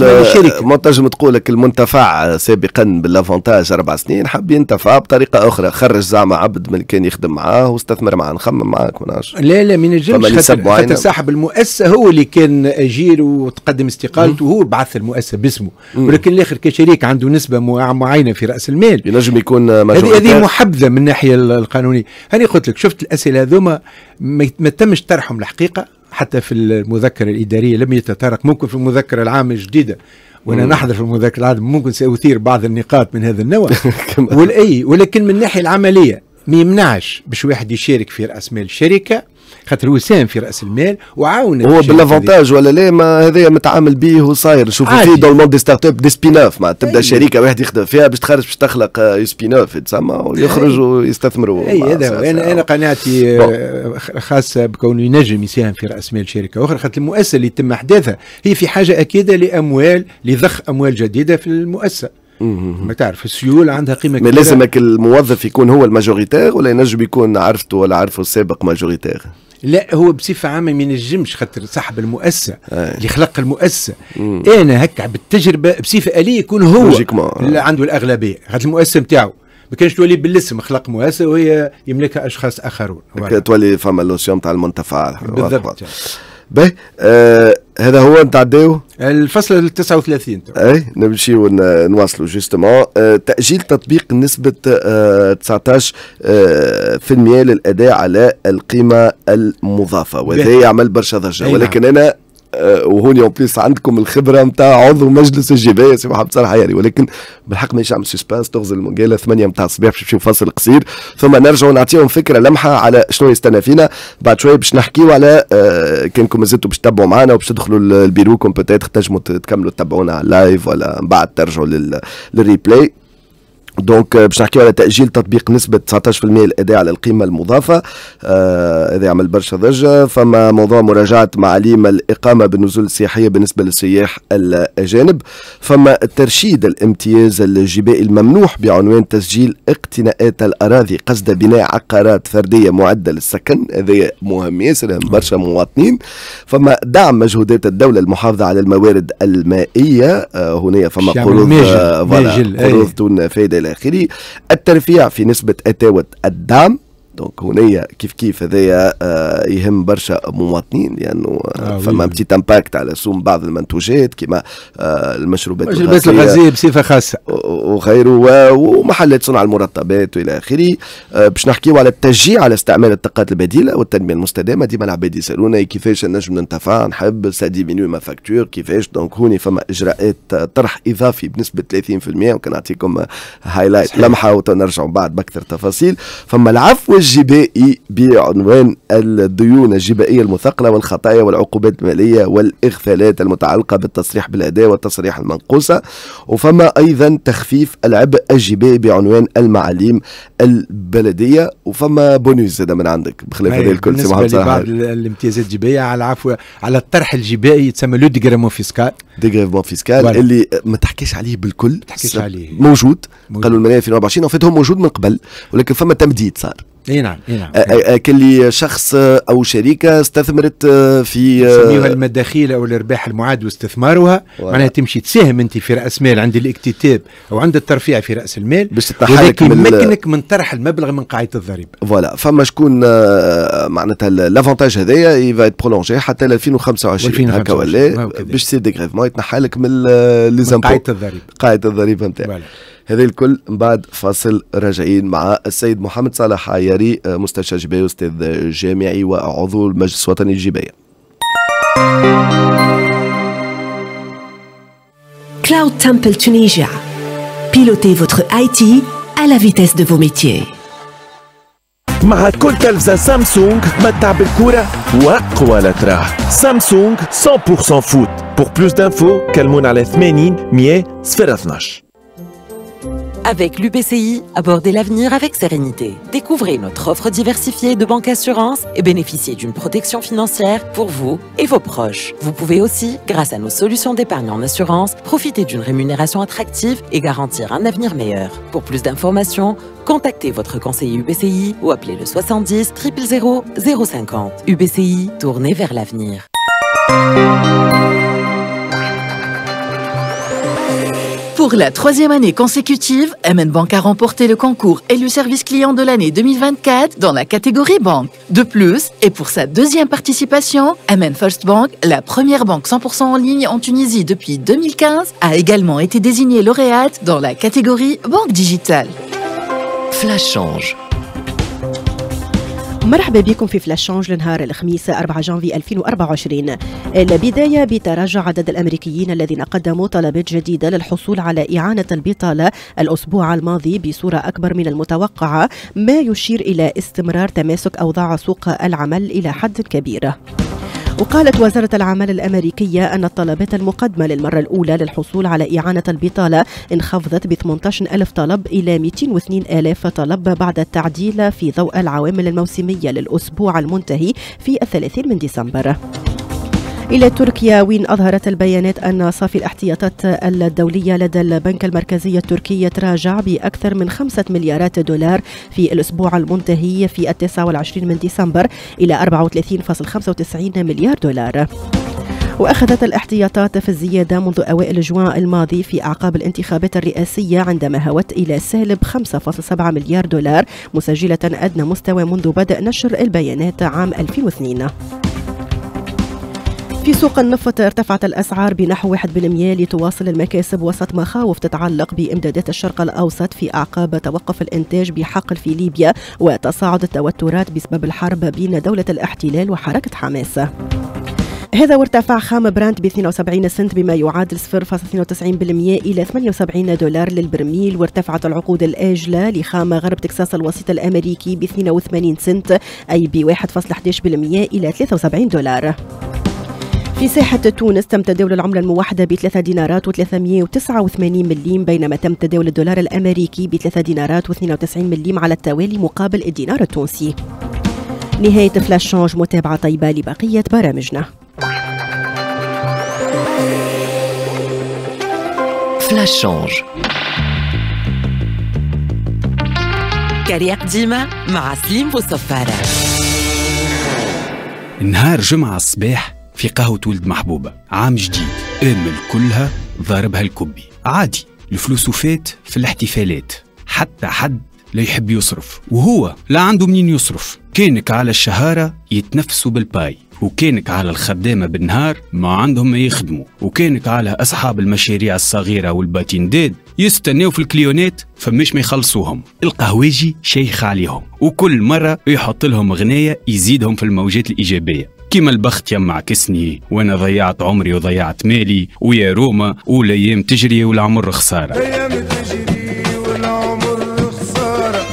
ما تنجم تقول لك المنتفع سابقا بالافونتاج اربع سنين حب ينتفع بطريقه اخرى خرج زعما عبد من كان يخدم معاه واستثمر معاه نخمم معاك ما لا لا ما ينجمش حتى صاحب المؤسسه هو اللي كان اجير وتقدم استقالته وهو بعث المؤسسه باسمه ولكن الاخر كشريك عنده نسبه معينه في راس المال ينجم يكون ماجوريتير هي محبذه من الناحيه القانونيه هاني قلت لك شفت الاسئله هذوما ما تمش طرحهم الحقيقه حتى في المذكره الاداريه لم يتطرق ممكن في المذكره العامه الجديده وانا نحضر في المذكره العامه ممكن ساثير بعض النقاط من هذا النوع [laughs] والاي ولكن من الناحيه العمليه ما يمنعش باش واحد يشارك في راس مال شركه خاطر هو ساهم في راس المال وعاون هو بالافونتاج ولا لا ما هذايا متعامل به وصاير شوف في دون الموند دي ستارت اب دي سبين اوف ما تبدا أيه. شركه واحد يخدم فيها باش تخرج باش تخلق آه، سبين اوف تسمى ويخرج ويستثمروا اي هذا انا انا قناعتي آه، خاصه بكونه ينجم يساهم في راس مال شركه اخرى خاطر المؤسسه اللي تم احداثها هي في حاجه اكيده لاموال لضخ اموال جديده في المؤسسه ما تعرف السيول عندها قيمه كبيره لازمك الموظف يكون هو الماجوريتير ولا ينجم يكون عرفته ولا عرفه السابق ماجوريتير لا هو بصفه عامه ما ينجمش خاطر صاحب المؤسسه آه. اللي خلق المؤسسه مم. انا هكا بالتجربه بصفه اليه يكون هو آه. اللي عنده الاغلبيه خاطر المؤسسه نتاعو ما كانش تولي بالاسم خلق مؤسسه وهي يملكها اشخاص اخرون تولي فما لوسيون تاع المنتفع بالضبط باهي آه هذا هو نتعداو الفصل ال 39 اي نمشي نواصلوا جوستومون آه تاجيل تطبيق نسبه آه 19% آه للاداء على القيمه المضافه وهذا يعمل برشا ضجه نعم. ولكن انا آه، وهوني اون بليس عندكم الخبره نتاع عضو مجلس الجبايه سي محمد صالح عياري ولكن بالحق ماهيش عم سسبانس تغزل المقالة 8 نتاع الصباح باش نمشيو فاصل قصير ثم نرجعوا نعطيهم فكره لمحه على شنو يستنى فينا بعد شويه باش نحكيو على آه، كانكم مازلتوا باش تتبعوا معنا وباش تدخلوا البيرو بوتيتر تنجموا تكملوا تتبعونا لايف ولا من بعد ترجعوا للريبلاي دونك آه، باش نحكيو على تاجيل تطبيق نسبه 19% الاداء على القيمه المضافه آه، هذا يعمل برشا ضجه فما موضوع مراجعه معاليم الاقامه بالنزول السياحيه بالنسبه للسياح الاجانب فما ترشيد الامتياز الجبائي الممنوح بعنوان تسجيل اقتناءات الاراضي قصد بناء عقارات فرديه معده للسكن هذا مهم ياسر برشا مواطنين فما دعم مجهودات الدوله المحافظه على الموارد المائيه آه، هنا فما قروض آه قروض تونا فائده إلى آخره الترفيع في نسبة أتاوة الدعم دونك هنايا كيف كيف هذايا آه، يهم برشا مواطنين لانه يعني فما بتيت امباكت على سوم بعض المنتوجات كما المشروبات المشروبات الغازيه بصفه خاصه وغيره ومحلات صنع المرطبات والى اخره باش نحكيو على التشجيع على استعمال الطاقات البديله والتنميه المستدامه ديما العباد يسالونا كيفاش نجم ننتفع نحب سا ديمينيو ما فاكتور كيفاش دونك هوني فما اجراءات طرح اضافي بنسبه 30% وكان نعطيكم هايلايت لمحه ونرجعوا بعد باكثر تفاصيل فما العفو الجبائي بعنوان الديون الجبائية المثقلة والخطايا والعقوبات المالية والإغفالات المتعلقة بالتصريح بالأداء والتصريح المنقوصة وفما أيضا تخفيف العبء الجبائي بعنوان المعاليم البلدية وفما بونيس زاد من عندك بخلاف هذا الكل سي محمد بعض الامتيازات الجبائية على العفو على الطرح الجبائي يتسمى لو ديغريمون فيسكال ديغريمون فيسكال اللي ما تحكيش عليه بالكل ما تحكيش عليه موجود, موجود. قانون المالية 2024 وفاتهم موجود من قبل ولكن فما تمديد صار اي نعم اي نعم كل شخص او شركه استثمرت آه، في آه، نسميها المداخيل او الارباح المعاد واستثمارها و... معناها تمشي تساهم انت في راس مال عند الاكتتاب او عند الترفيع في راس المال باش تتحرك يمكنك من, من طرح المبلغ من قاعده الضريبه فوالا فما شكون آه، معناتها لافونتاج هذايا يفا برولونجي حتى 2025 هكا ولا باش سي ديغريفمون يتنحى لك من لي قاعده الضريبه قاعده الضريبه نتاعك هذا الكل من بعد فصل راجعين مع السيد محمد صالح عياري مستشار جباية أستاذ جامعي وعضو المجلس الوطني الجباية Cloud Temple Tunisia. Pilotez votre IT à la vitesse de vos métiers. مع كل تلفزة سامسونج تمتع بالكرة وأقوى لتراه سامسونج 100% فوت Pour plus d'infos, كلمونا على 80 100 012 Avec l'UBCI, abordez l'avenir avec sérénité. Découvrez notre offre diversifiée de banque assurance et bénéficiez d'une protection financière pour vous et vos proches. Vous pouvez aussi, grâce à nos solutions d'épargne en assurance, profiter d'une rémunération attractive et garantir un avenir meilleur. Pour plus d'informations, contactez votre conseiller UBCI ou appelez le 70 000 050. UBCI, tournez vers l'avenir. Pour la troisième année consécutive, MN Bank a remporté le concours élu service client de l'année 2024 dans la catégorie banque. De plus, et pour sa deuxième participation, MN First Bank, la première banque 100% en ligne en Tunisie depuis 2015, a également été désignée lauréate dans la catégorie banque digitale. Flash change. مرحبا بكم في فلاش شانج لنهار الخميس 4 جانفي 2024 البداية بتراجع عدد الأمريكيين الذين قدموا طلبات جديدة للحصول على إعانة البطالة الأسبوع الماضي بصورة أكبر من المتوقعة ما يشير إلى استمرار تماسك أوضاع سوق العمل إلى حد كبير وقالت وزارة العمل الأمريكية أن الطلبات المقدمة للمرة الأولى للحصول على إعانة البطالة انخفضت ب 18 ألف طلب إلى 202 ألف طلب بعد التعديل في ضوء العوامل الموسمية للأسبوع المنتهي في الثلاثين من ديسمبر إلى تركيا وين أظهرت البيانات أن صافي الاحتياطات الدولية لدى البنك المركزي التركي تراجع بأكثر من خمسة مليارات دولار في الأسبوع المنتهي في التاسع والعشرين من ديسمبر إلى وتسعين مليار دولار وأخذت الاحتياطات في الزيادة منذ أوائل جوان الماضي في أعقاب الانتخابات الرئاسية عندما هوت إلى سالب 5.7 مليار دولار مسجلة أدنى مستوى منذ بدء نشر البيانات عام 2002 في سوق النفط ارتفعت الأسعار بنحو 1% لتواصل المكاسب وسط مخاوف تتعلق بإمدادات الشرق الأوسط في أعقاب توقف الإنتاج بحقل في ليبيا وتصاعد التوترات بسبب الحرب بين دولة الاحتلال وحركة حماس. هذا وارتفع خام براند ب 72 سنت بما يعادل 0.92% إلى 78 دولار للبرميل وارتفعت العقود الآجلة لخام غرب تكساس الوسيط الأمريكي ب 82 سنت أي ب 1.11% إلى 73 دولار. في ساحة تونس تم تداول العملة الموحدة ب 3 دينارات و389 مليم بينما تم تداول الدولار الأمريكي ب 3 دينارات و92 مليم على التوالي مقابل الدينار التونسي نهاية فلاش شانج متابعة طيبة لبقية برامجنا فلاش شانج كاريك ديما مع سليم بوصفارة نهار جمعة الصباح في قهوة ولد محبوبة عام جديد أمل كلها ضاربها الكبي عادي الفلوس وفات في الاحتفالات حتى حد لا يحب يصرف وهو لا عنده منين يصرف كانك على الشهارة يتنفسوا بالباي وكانك على الخدامة بالنهار ما عندهم ما يخدموا وكانك على أصحاب المشاريع الصغيرة والباتينداد يستناو في الكليونات فمش ما يخلصوهم القهويجي شيخ عليهم وكل مرة يحط لهم غناية يزيدهم في الموجات الإيجابية كيما البخت يما عكسني وانا ضيعت عمري وضيعت مالي ويا روما والايام تجري والعمر خساره الايام تجري والعمر خساره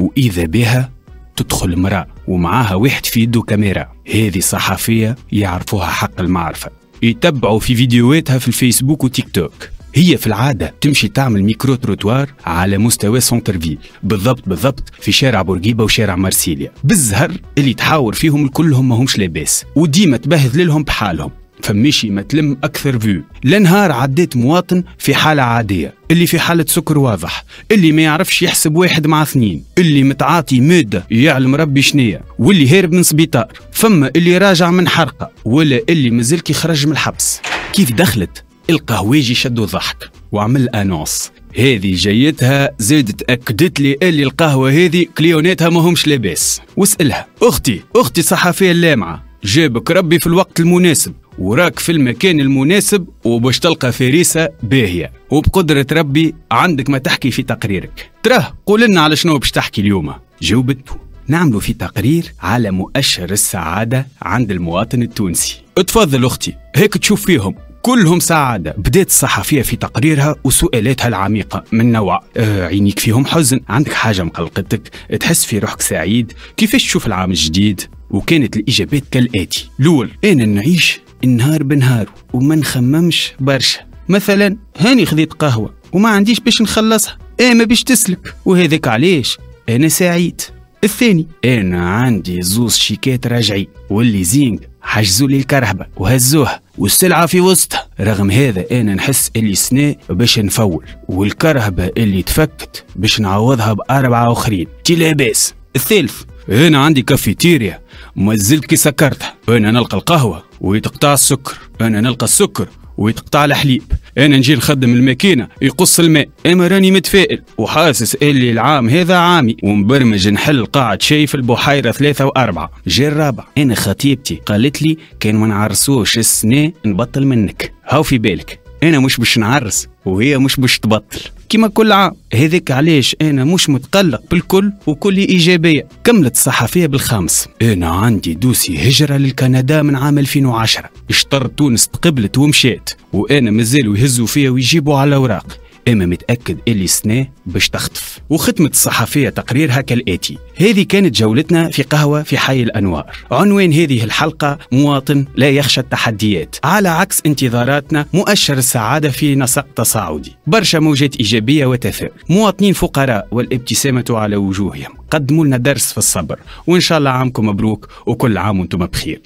واذا بها تدخل امراه ومعاها واحد في يده كاميرا هذه صحفيه يعرفوها حق المعرفه يتبعوا في فيديوهاتها في الفيسبوك وتيك توك هي في العاده تمشي تعمل ميكرو تروتوار على مستوى سونتر فيل بالضبط بالضبط في شارع بورقيبه وشارع مارسيليا بالزهر اللي تحاور فيهم الكلهم ماهمش لاباس وديما تبهذل لهم بحالهم فمشي ما تلم أكثر فيو لنهار عديت مواطن في حالة عادية اللي في حالة سكر واضح اللي ما يعرفش يحسب واحد مع اثنين اللي متعاطي مادة يعلم ربي شنية واللي هارب من سبيطار فما اللي راجع من حرقة ولا اللي مازال كيخرج من الحبس كيف دخلت القهويجي شدوا ضحك وعمل انونس هذه جيتها زادت اكدت لي اللي القهوه هذه كليوناتها ماهمش لاباس واسالها اختي اختي صحفيه لامعه جابك ربي في الوقت المناسب وراك في المكان المناسب وباش تلقى فريسة باهية وبقدرة ربي عندك ما تحكي في تقريرك تراه قول لنا على شنو باش تحكي اليوم جاوبته نعملوا في تقرير على مؤشر السعادة عند المواطن التونسي اتفضل أختي هيك تشوف فيهم كلهم سعادة بدأت الصحفية في تقريرها وسؤالاتها العميقة من نوع آه عينيك فيهم حزن عندك حاجة مقلقتك تحس في روحك سعيد كيفاش تشوف العام الجديد وكانت الإجابات كالآتي الأول أنا نعيش النهار بنهار وما نخممش برشا مثلا هاني خذيت قهوة وما عنديش باش نخلصها أنا إيه، ما باش تسلك وهذاك علاش أنا سعيد الثاني أنا عندي زوز شيكات راجعي واللي زينك حجزوا لي الكرهبة وهزوها والسلعة في وسطها رغم هذا أنا نحس اللي سنة باش نفول والكرهبة اللي تفكت باش نعوضها بأربعة أخرين تي لاباس الثالث أنا عندي كافيتيريا مازلت كي سكرتها أنا نلقى القهوة ويتقطع السكر أنا نلقى السكر ويتقطع الحليب انا نجي نخدم الماكينه يقص الماء اما راني متفائل وحاسس اللي العام هذا عامي ومبرمج نحل قاعد شاي في البحيره ثلاثه واربعه جا الرابع انا خطيبتي قالت لي كان ما نعرسوش السنه نبطل منك هاو في بالك انا مش باش نعرس وهي مش باش تبطل كما كل عام هذاك علاش انا مش متقلق بالكل وكل ايجابيه كملت الصحفيه بالخامس انا عندي دوسي هجره للكندا من عام 2010 اشطر تونس تقبلت ومشيت وانا مازالوا يهزوا فيا ويجيبوا على اوراق اما متاكد اللي سنه باش تخطف وختمت الصحفيه تقريرها كالاتي هذه كانت جولتنا في قهوه في حي الانوار عنوان هذه الحلقه مواطن لا يخشى التحديات على عكس انتظاراتنا مؤشر السعاده في نسق تصاعدي برشا موجات ايجابيه وتفاؤل مواطنين فقراء والابتسامه على وجوههم قدموا لنا درس في الصبر وان شاء الله عامكم مبروك وكل عام وانتم بخير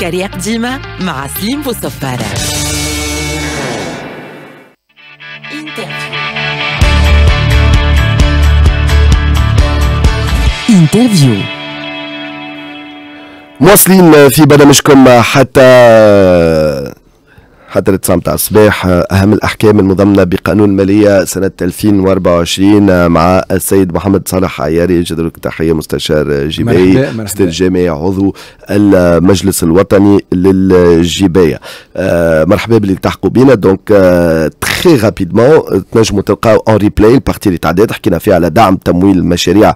كريق ديما مع سليم بوصفارة انترفيو مواصلين في برنامجكم حتى حضرة سمطة الصباح أهم الأحكام المضمنة بقانون المالية سنة 2024 مع السيد محمد صالح عياري جدلك تحية مستشار جباي مستشار جامعي عضو المجلس الوطني للجباية آه، مرحبا باللي التحقوا بينا دونك تخي رابيدمون تنجموا تلقاو اون ريبلاي البارتي اللي تعدات حكينا فيها على دعم تمويل المشاريع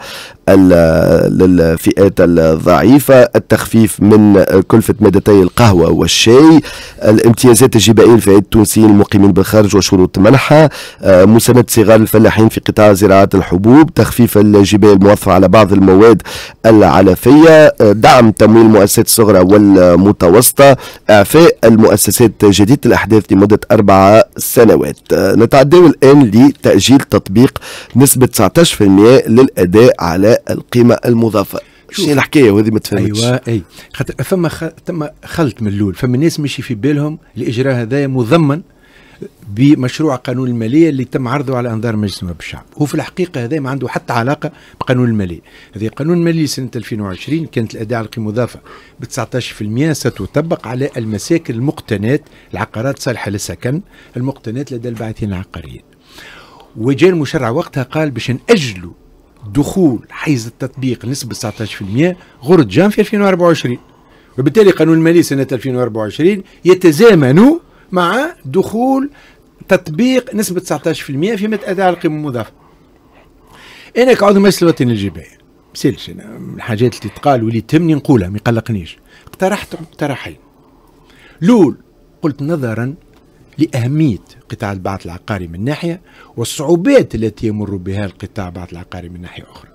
للفئات الضعيفة التخفيف من كلفة مادتي القهوة والشاي الامتيازات الجبائية للفئات التونسيين المقيمين بالخارج وشروط منحة آه، مساندة صغار الفلاحين في قطاع زراعة الحبوب تخفيف الجبال الموفرة على بعض المواد العلفية آه، دعم تمويل المؤسسات الصغرى والمتوسطة إعفاء المؤسسات جديدة الأحداث لمدة أربع سنوات آه، نتعداو الآن لتأجيل تطبيق نسبة 19% للأداء على القيمه المضافه شنو الحكايه وهذه ما تفهمتش ايوا اي خاطر فما خ... تم خلط من الاول فما ناس ماشي في بالهم الاجراء هذايا مضمن بمشروع قانون المالية اللي تم عرضه على أنظار مجلس النواب الشعب هو في الحقيقة هذا ما عنده حتى علاقة بقانون المالية هذا قانون المالية سنة 2020 كانت الأداء على القيمة المضافة ب 19% ستطبق على المساكن المقتنات العقارات صالحة للسكن المقتنات لدى الباعثين العقاريين وجاء المشرع وقتها قال باش نأجلوا دخول حيز التطبيق نسبة 19% غرد جام في 2024 وبالتالي قانون المالي سنة 2024 يتزامن مع دخول تطبيق نسبة 19% فيما يتأتى على القيمة المضافة أنا كعضو مجلس الوطني الجبائي مسالش أنا من الحاجات اللي تقال واللي تهمني نقولها ما يقلقنيش اقترحت اقتراحين الأول قلت نظرا لأهمية قطاع البعث العقاري من ناحية والصعوبات التي يمر بها القطاع البعث العقاري من ناحية أخرى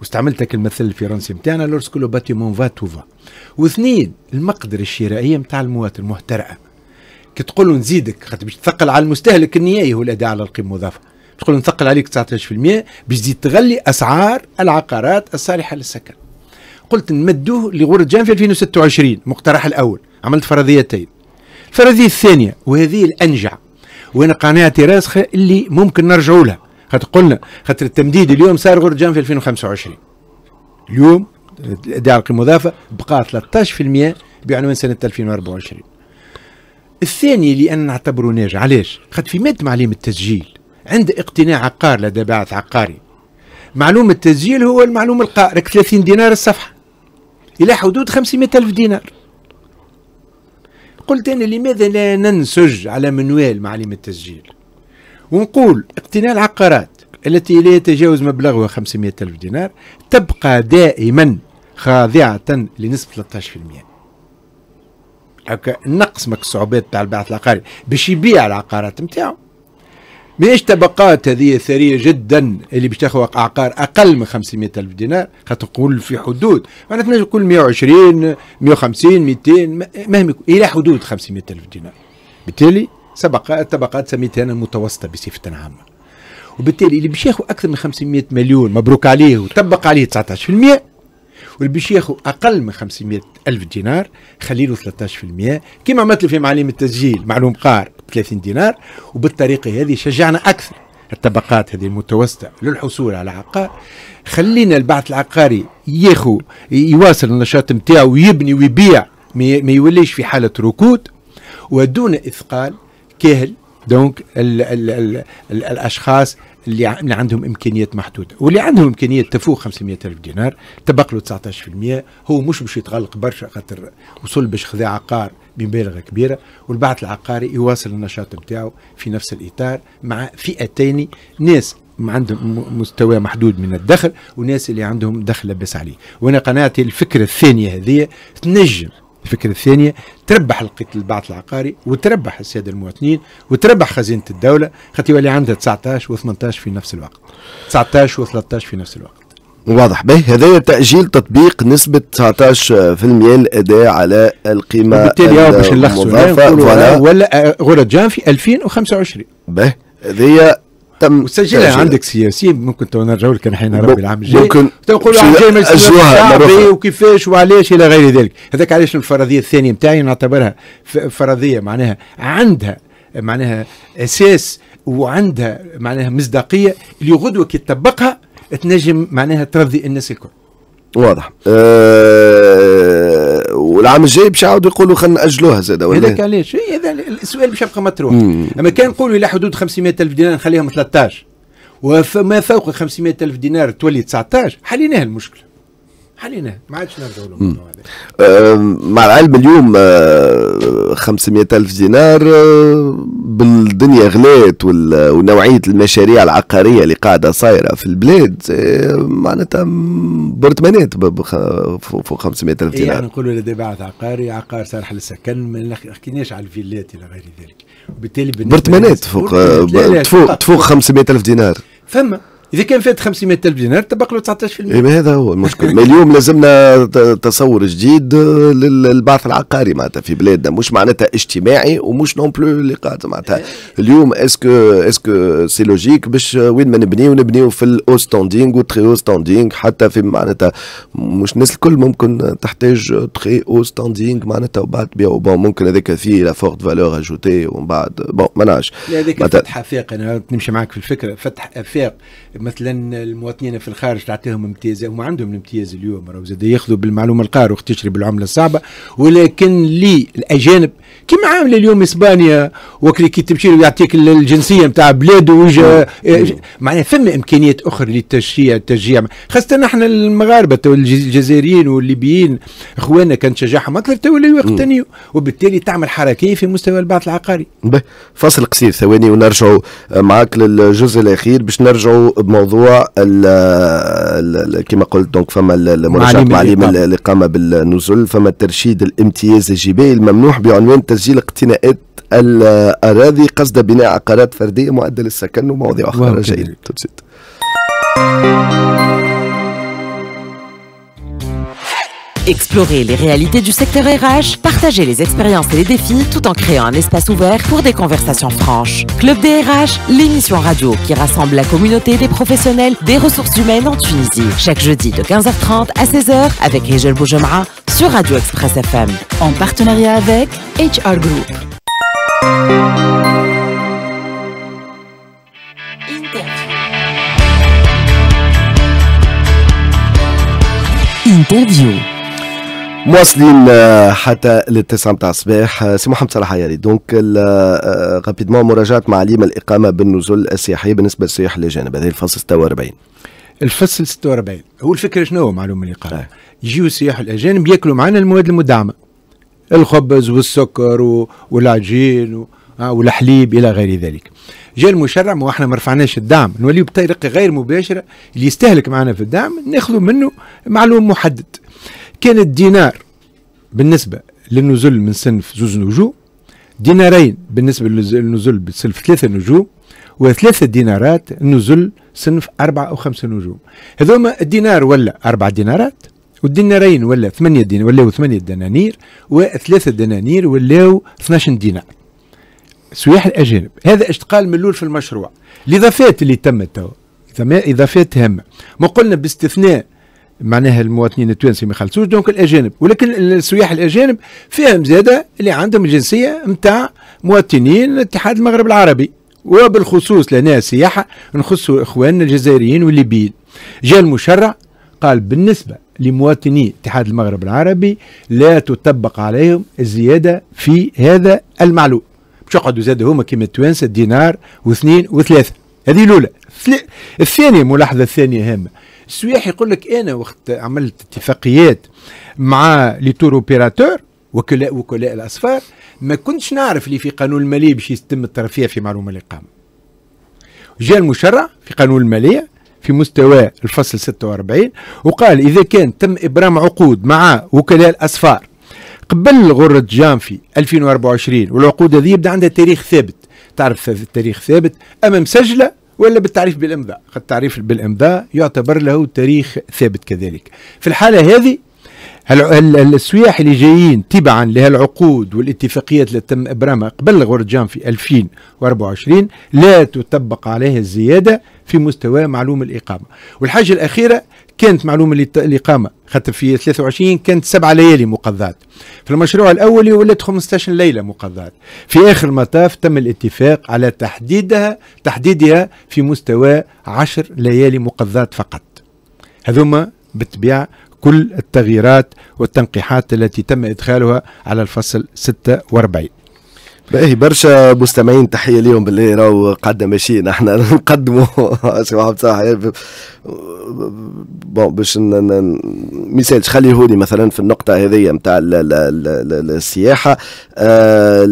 واستعملت لك المثل الفرنسي نتاعنا لورس كلو باتيمون فا تو فا واثنين المقدرة الشرائية نتاع المواطن مهترئة كي تقول له نزيدك خاطر باش تثقل على المستهلك النهائي هو الأداء على القيمة المضافة تقول نثقل عليك 19% باش تزيد تغلي أسعار العقارات الصالحة للسكن قلت نمدوه جان جانفي 2026 المقترح الأول عملت فرضيتين فهذه الثانيه وهذه الانجع وانا قناعتي راسخه اللي ممكن نرجعوا لها خاطر قلنا خاطر التمديد اليوم صار غير جام في 2025 اليوم الاداء القيمه المضافه بقى 13% بعنوان سنه 2024 الثاني اللي انا نعتبره ناجح علاش؟ خاطر في ماده معلم التسجيل عند اقتناع عقار لدى باعث عقاري معلوم التسجيل هو المعلوم القائرك 30 دينار الصفحه الى حدود 500 الف دينار قلت أنا لماذا لا ننسج على منوال معلم التسجيل ونقول اقتناء العقارات التي لا يتجاوز مبلغها 500 ألف دينار تبقى دائما خاضعة لنسبة 13% هكا نقسمك الصعوبات تاع البعث العقاري باش يبيع العقارات نتاعو من ايش طبقات هذه الثريه جدا اللي باش تاخذ اعقار اقل من 500 الف دينار خاطر في حدود معناتها تنجم نقول 120 150 200 مهما يكون الى حدود 500 الف دينار بالتالي سبق الطبقات سميتها انا المتوسطه بصفه عامه وبالتالي اللي باش ياخذ اكثر من 500 مليون مبروك عليه وطبق عليه 19% واللي باش ياخذ اقل من 500 الف دينار خلي له 13% كما مثل في معلم التسجيل معلوم قار 30 دينار وبالطريقه هذه شجعنا اكثر الطبقات هذه المتوسطة للحصول على عقار خلينا البعث العقاري ياخو يواصل النشاط نتاعو ويبني ويبيع ما يوليش في حالة ركود ودون إثقال كاهل دونك الـ الـ الـ الـ الأشخاص اللي عندهم إمكانيات محدودة واللي عندهم إمكانيات تفوق 500 ألف دينار تبقى له 19% هو مش باش يتغلق برشا خاطر وصل باش خذا عقار بمبالغ كبيره والبعث العقاري يواصل النشاط نتاعو في نفس الاطار مع فئتين ناس عندهم مستوى محدود من الدخل وناس اللي عندهم دخل لبس عليه وانا قناعتي الفكره الثانيه هذه تنجم الفكرة الثانية تربح لقيت البعث العقاري وتربح السادة المواطنين وتربح خزينة الدولة خاطر يولي عندها 19 و18 في نفس الوقت 19 و13 في نفس الوقت واضح به هذا تاجيل تطبيق نسبه 19% آه، الاداء على القيمه وبالتالي آه، باش نلخصوا آه، ولا غرجان في 2025 به هذايا تم وسجلها عندك سياسي ممكن تو نرجعوا لك نحن ربي العام الجاي ممكن تنقولوا العام الجاي مجلس الشعبي وكيفاش وعلاش الى غير ذلك هذاك علاش الفرضيه الثانيه نتاعي نعتبرها فرضيه معناها عندها معناها اساس وعندها معناها مصداقيه اللي غدوه كي تطبقها تنجم معناها ترضي الناس الكل واضح أه والعام الجاي باش يعاودوا يقولوا خلينا ناجلوها زاد ولا هذاك علاش هذا إيه، السؤال باش يبقى مطروح اما كان نقولوا الى حدود 500 الف دينار نخليهم 13 وما فوق 500 الف دينار تولي 19 حليناها المشكله حليناه ما عادش نرجعوا له آه، مع العلم اليوم أه 500 ألف دينار آه، بالدنيا غلات ونوعية المشاريع العقارية اللي قاعدة صايرة في البلاد آه، معناتها برتمانات فوق 500 ألف إيه، دينار يعني نقولوا لدى بعث عقاري عقار صالح للسكن ما حكيناش على الفيلات إلى غير ذلك وبالتالي برتمانات فوق تفوق 500 ألف دينار فما اذا كان فات 500 الف دينار تبقى له 19% إيه هذا هو المشكل ما اليوم لازمنا تصور جديد آه، للبعث العقاري معناتها في بلادنا مش معناتها اجتماعي ومش نون بلو اللي قاعد معناتها اليوم اسكو اسكو سي لوجيك باش وين ما نبنيو نبنيو في الاو ستاندينغ وتري او ستاندينغ حتى في معناتها مش الناس الكل ممكن تحتاج تري او ستاندينغ معناتها وبعد تبيع بون ممكن هذاك فيه لا فورت فالور اجوتي ومن بعد بون ما نعرفش هذيك فتح افاق انا نمشي معك في الفكره فتح افاق مثلا المواطنين في الخارج تعطيهم امتياز وما عندهم الامتياز اليوم راهو زاد ياخذوا بالمعلومه القار وقت تشري بالعمله الصعبه ولكن لي الاجانب كما عامله اليوم اسبانيا وكي تمشي له يعطيك الجنسيه نتاع بلاده ويجا إيه، معناها فما امكانيات اخرى للتشجيع التشجيع خاصه نحن المغاربه الجزائريين والليبيين اخواننا كان تشجعهم اكثر تو ولاو يقتنيوا وبالتالي تعمل حركيه في مستوى البعث العقاري. فاصل قصير ثواني ونرجعوا معاك للجزء الاخير باش نرجعوا بموضوع كما قلت دونك فما المرشح معلم الاقامه بالنزل فما الترشيد الامتياز الجبائي الممنوح بعنوان تسجيل اقتناءات الأراضي قصد بناء عقارات فردية معدل السكن ومواضيع أخرى جيد Explorer les réalités du secteur RH, partager les expériences et les défis tout en créant un espace ouvert pour des conversations franches. Club DRH, l'émission radio qui rassemble la communauté des professionnels des ressources humaines en Tunisie. Chaque jeudi de 15h30 à 16h avec Régel Boujemra sur Radio Express FM. En partenariat avec HR Group. Interview. Interview. مواصلين آه، حتى للتسعة متاع الصباح آه، سي محمد صلاح ياري دونك غابيدمون مراجعة معاليم الإقامة بالنزول السياحية بالنسبة للسياح الأجانب هذا الفصل 46 الفصل 46 هو الفكرة شنو هو معلومه الإقامة؟ آه. يجيو السياح الأجانب ياكلوا معنا المواد المدعمة الخبز والسكر و... والعجين و... آه، والحليب الى غير ذلك. جاء المشرع ما احنا ما رفعناش الدعم نوليو بطريقه غير مباشره اللي يستهلك معنا في الدعم ناخذ منه معلوم محدد كان الدينار بالنسبة للنزول من صنف زوز نجوم دينارين بالنسبة للنزول بسنف ثلاثة نجوم وثلاثة دينارات نزل صنف أربعة أو خمسة نجوم هذوما الدينار ولا أربعة دينارات والدينارين ولا ثمانية دين ولاو ثمانية دنانير وثلاثة دنانير ولاو 12 دينار سياح الأجانب هذا اشتقال من الأول في المشروع الإضافات اللي تمت توا إضافات هامة ما قلنا باستثناء معناها المواطنين التونسي ما يخلصوش دونك الاجانب ولكن السياح الاجانب فيهم زاده اللي عندهم الجنسيه نتاع مواطنين اتحاد المغرب العربي وبالخصوص لنا السياحه نخصوا اخواننا الجزائريين والليبيين جاء المشرع قال بالنسبه لمواطني اتحاد المغرب العربي لا تطبق عليهم الزياده في هذا المعلوم باش يقعدوا زاد هما كيما التوانسه دينار واثنين وثلاثه هذه الاولى الثانيه ملاحظه ثانيه هامه السياح يقول لك انا وقت عملت اتفاقيات مع لي تور اوبيراتور وكلاء وكلاء الاصفار ما كنتش نعرف اللي في قانون الماليه باش يتم الترفيه في معلومه الاقامه جاء المشرع في قانون الماليه في مستوى الفصل 46 وقال اذا كان تم ابرام عقود مع وكلاء الاصفار قبل غرة جانفي 2024 والعقود هذه يبدا عندها تاريخ ثابت تعرف التاريخ ثابت اما مسجله ولا بالتعريف بالامضاء قد التعريف بالامضاء يعتبر له تاريخ ثابت كذلك في الحاله هذه السياح اللي جايين تبعا لهالعقود والاتفاقيات اللي تم ابرامها قبل غورجان في 2024 لا تطبق عليها الزياده في مستوى معلوم الاقامه والحاجه الاخيره كانت معلومة اللي قام خاطر في 23 كانت سبعة ليالي مقضات في المشروع الأولي ولات 15 ليلة مقضات في آخر المطاف تم الاتفاق على تحديدها تحديدها في مستوى 10 ليالي مقضات فقط هذوما بالطبيعة كل التغييرات والتنقيحات التي تم إدخالها على الفصل 46 باهي برشا مستمعين تحيه ليهم باللي راهو قعدنا ماشيين احنا نقدموا سي واحد صح بون باش مثال خليهولي مثلا في النقطه هذه نتاع السياحه آه،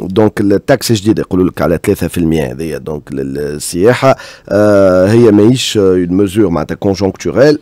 دونك التاكس الجديد يقولوا لك على 3% هذه دونك السياحه آه، هي ماهيش اون ميزور معناتها كونجونكتورال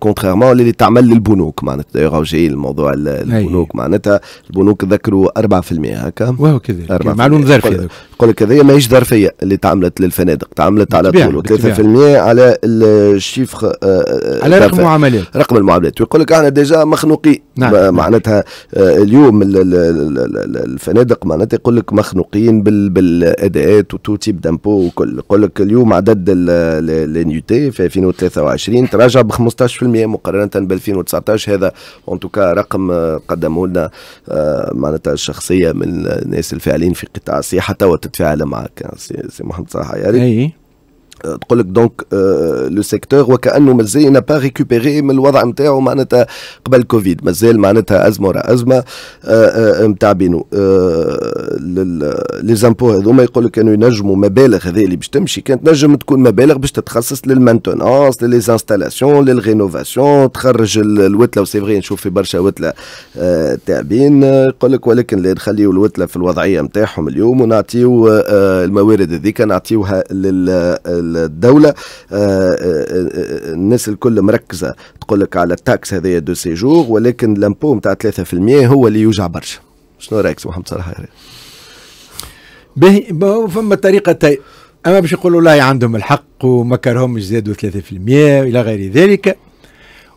كونتريرمون اللي تعمل للبنوك معناتها جاي الموضوع البنوك معناتها البنوك ذكروا 4 4% هكا وهو كذا معلوم ظرفي يقول لك هذه ماهيش ظرفيه اللي تعملت للفنادق تعملت على طول 3% على الشيفخ آه، آه، على رقم المعاملات رقم المعاملات ويقول لك احنا ديجا مخنوقين نعم،, نعم. معناتها آه، اليوم الفنادق معناتها يقول لك مخنوقين بالاداءات وتو تيب دامبو وكل يقول لك اليوم عدد النيوتي في 2023 تراجع ب 15% مقارنه ب 2019 هذا اون توكا رقم قدمه لنا معناتها الشخص شخصيه من الناس الفاعلين في قطاع السياحه تو تتفاعل معك سي محمد صلاح عياري تقول لك دونك آه، لو سيكتور وكانه مازال با ريكوبيري من الوضع نتاعو معناتها قبل كوفيد مازال معناتها ازمه ورا ازمه نتاع آه، آه، بينو لي زامبو هذوما يقول لك كانوا ينجموا مبالغ هذه اللي باش تمشي كانت نجم تكون مبالغ باش تتخصص للمانتونونس لليزانستالاسيون للرينوفاسيون تخرج الوتله وسي فغي نشوف في برشا وتله تاعبين يقول لك ولكن لا نخليو الوتله في الوضعيه نتاعهم اليوم ونعطيو الموارد هذيك نعطيوها لل الدوله آه، آه، آه، الناس الكل مركزه تقول لك على التاكس هذايا دو سيجور ولكن لامبو نتاع 3% هو اللي يوجع برشا شنو رايك محمد صلاح باهي فما طريقتين اما باش يقولوا لا عندهم الحق وما كرهمش زادوا 3% الى غير ذلك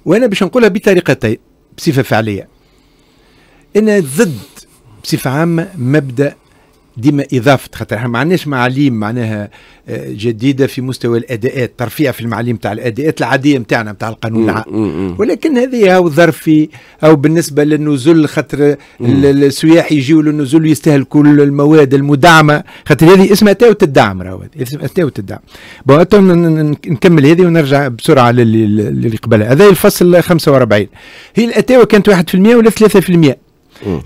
وانا باش نقولها بطريقتين بصفه فعليه انا ضد بصفه عامه مبدا ديما اضافه خاطر احنا ما عندناش معاليم معناها آه، جديده في مستوى الاداءات ترفيع في المعاليم تاع الاداءات العاديه نتاعنا نتاع القانون العام ولكن هذه هاو ظرفي او بالنسبه للنزول خاطر السياح يجيو للنزول ويستهلكوا المواد المدعمه خاطر هذه اسمها تاو تدعم راهو اسمها تاو تدعم بون نكمل هذه ونرجع بسرعه للي قبلها هذا الفصل 45 هي الاتاوه كانت 1% ولا 3%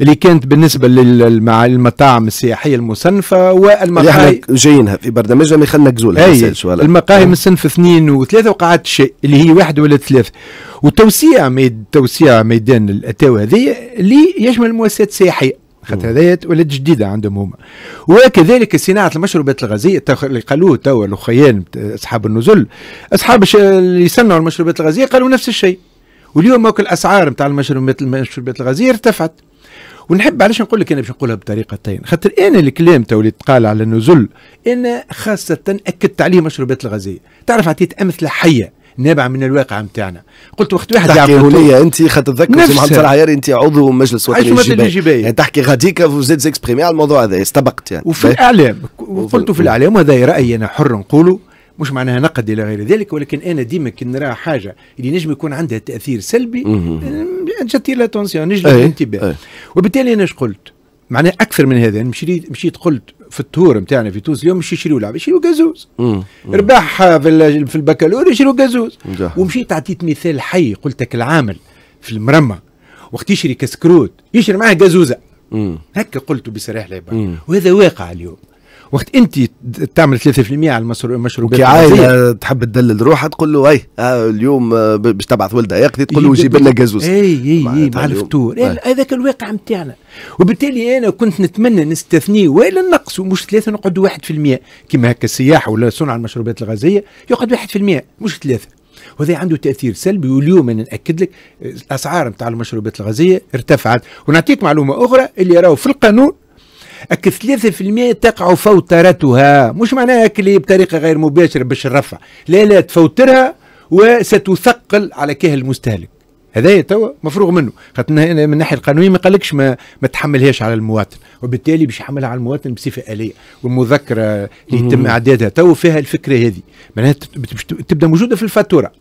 اللي كانت بالنسبه للمطاعم السياحيه المصنفه والمقاهي يعني جايينها في برنامجنا ما يخلنا كزول المقاهي من صنف اثنين وثلاثه وقاعات شيء اللي هي واحد ولا ثلاثه وتوسيع ميد توسيع ميدان الاتاو هذه اللي يشمل المؤسسات السياحية خاطر هذايا ولات جديده عندهم هما وكذلك صناعه المشروبات الغازيه اللي قالوه توا الاخيان اصحاب النزل اصحاب اللي يصنعوا المشروبات الغازيه قالوا نفس الشيء واليوم الاسعار نتاع المشروبات المشروبات الغازيه ارتفعت ونحب علاش نقول لك انا باش نقولها بطريقتين خاطر انا الكلام تو اللي تقال على النزل انا خاصه اكدت عليه مشروبات الغازيه تعرف عطيت امثله حيه نابعه من الواقع نتاعنا قلت وقت واحد تحكي لي انت تذكر سي محمد صلاح انت عضو مجلس وطني الجباية يعني تحكي غاديك وزيد زيكسبريمي على الموضوع هذا استبقت يعني وفي الاعلام قلت في الاعلام وهذا رايي انا حر نقوله مش معناها نقد الى غير ذلك ولكن انا ديما كي نرى حاجه اللي نجم يكون عندها تاثير سلبي كانت جاتي لاتونسيون نجلب الانتباه إيه،, أيه. وبالتالي انا ايش قلت؟ معناه اكثر من هذا مشيت مشيت قلت في التور نتاعنا في تونس اليوم مش يشريوا لعبه يشريوا جازوز رباح في, في البكالوريا يشريوا جازوز ومشيت اعطيت مثال حي قلت لك العامل في المرمى وقت يشري كسكروت يشري معاه جازوزه هكا قلت بصراحه العباره وهذا واقع اليوم وقت انت تعمل 3% على المشروبات كي عائله آه، تحب تدلل روحها تقول له اي آه، اليوم آه، باش تبعث ولدها يقضي تقول له جيب لنا جازوز اي اي اي مع الفطور هذاك الواقع نتاعنا وبالتالي انا كنت نتمنى نستثنيه والا نقصوا مش ثلاثه نقعدوا 1% كما هكا السياحه ولا صنع المشروبات الغازيه يقعد 1% مش ثلاثه وهذا عنده تاثير سلبي واليوم انا ناكد لك الاسعار نتاع المشروبات الغازيه ارتفعت ونعطيك معلومه اخرى اللي راهو في القانون أك 3% تقع فوترتها مش معناها اللي بطريقة غير مباشرة باش نرفع لا لا تفوترها وستثقل على كاهل المستهلك هذا توا مفروغ منه خاطر من الناحيه القانونيه ما قالكش ما, ما تحملهاش على المواطن وبالتالي باش يحملها على المواطن بصفه اليه والمذكره اللي يتم اعدادها تو فيها الفكره هذه معناها تبدا موجوده في الفاتوره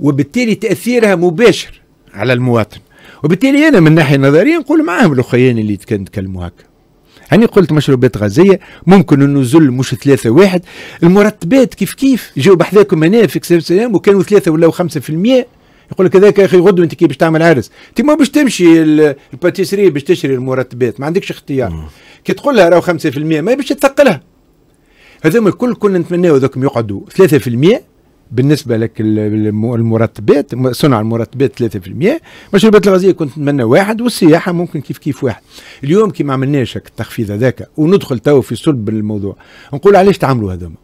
وبالتالي تاثيرها مباشر على المواطن وبالتالي انا من الناحيه النظريه نقول معاهم الاخوين اللي كانوا يتكلموا هكا هاني قلت مشروبات غازيه ممكن النزول مش ثلاثه واحد المرتبات كيف كيف جاوا بحذاكم هنا في سلام وكانوا ثلاثه ولا في الميه يقول لك هذاك يا اخي غدوه انت كي باش تعمل عرس انت ما باش تمشي الباتيسري باش تشري المرتبات ما عندكش اختيار كي تقول لها راهو 5% ما باش تثقلها هذوما الكل كنا نتمناو ذوكم يقعدوا 3% بالنسبه لك المرتبات صنع المرتبات 3% مشروبات الغازيه كنت نتمنى واحد والسياحه ممكن كيف كيف واحد اليوم كي ما عملناش التخفيض هذاك وندخل تو في صلب الموضوع نقول علاش تعملوا هذوما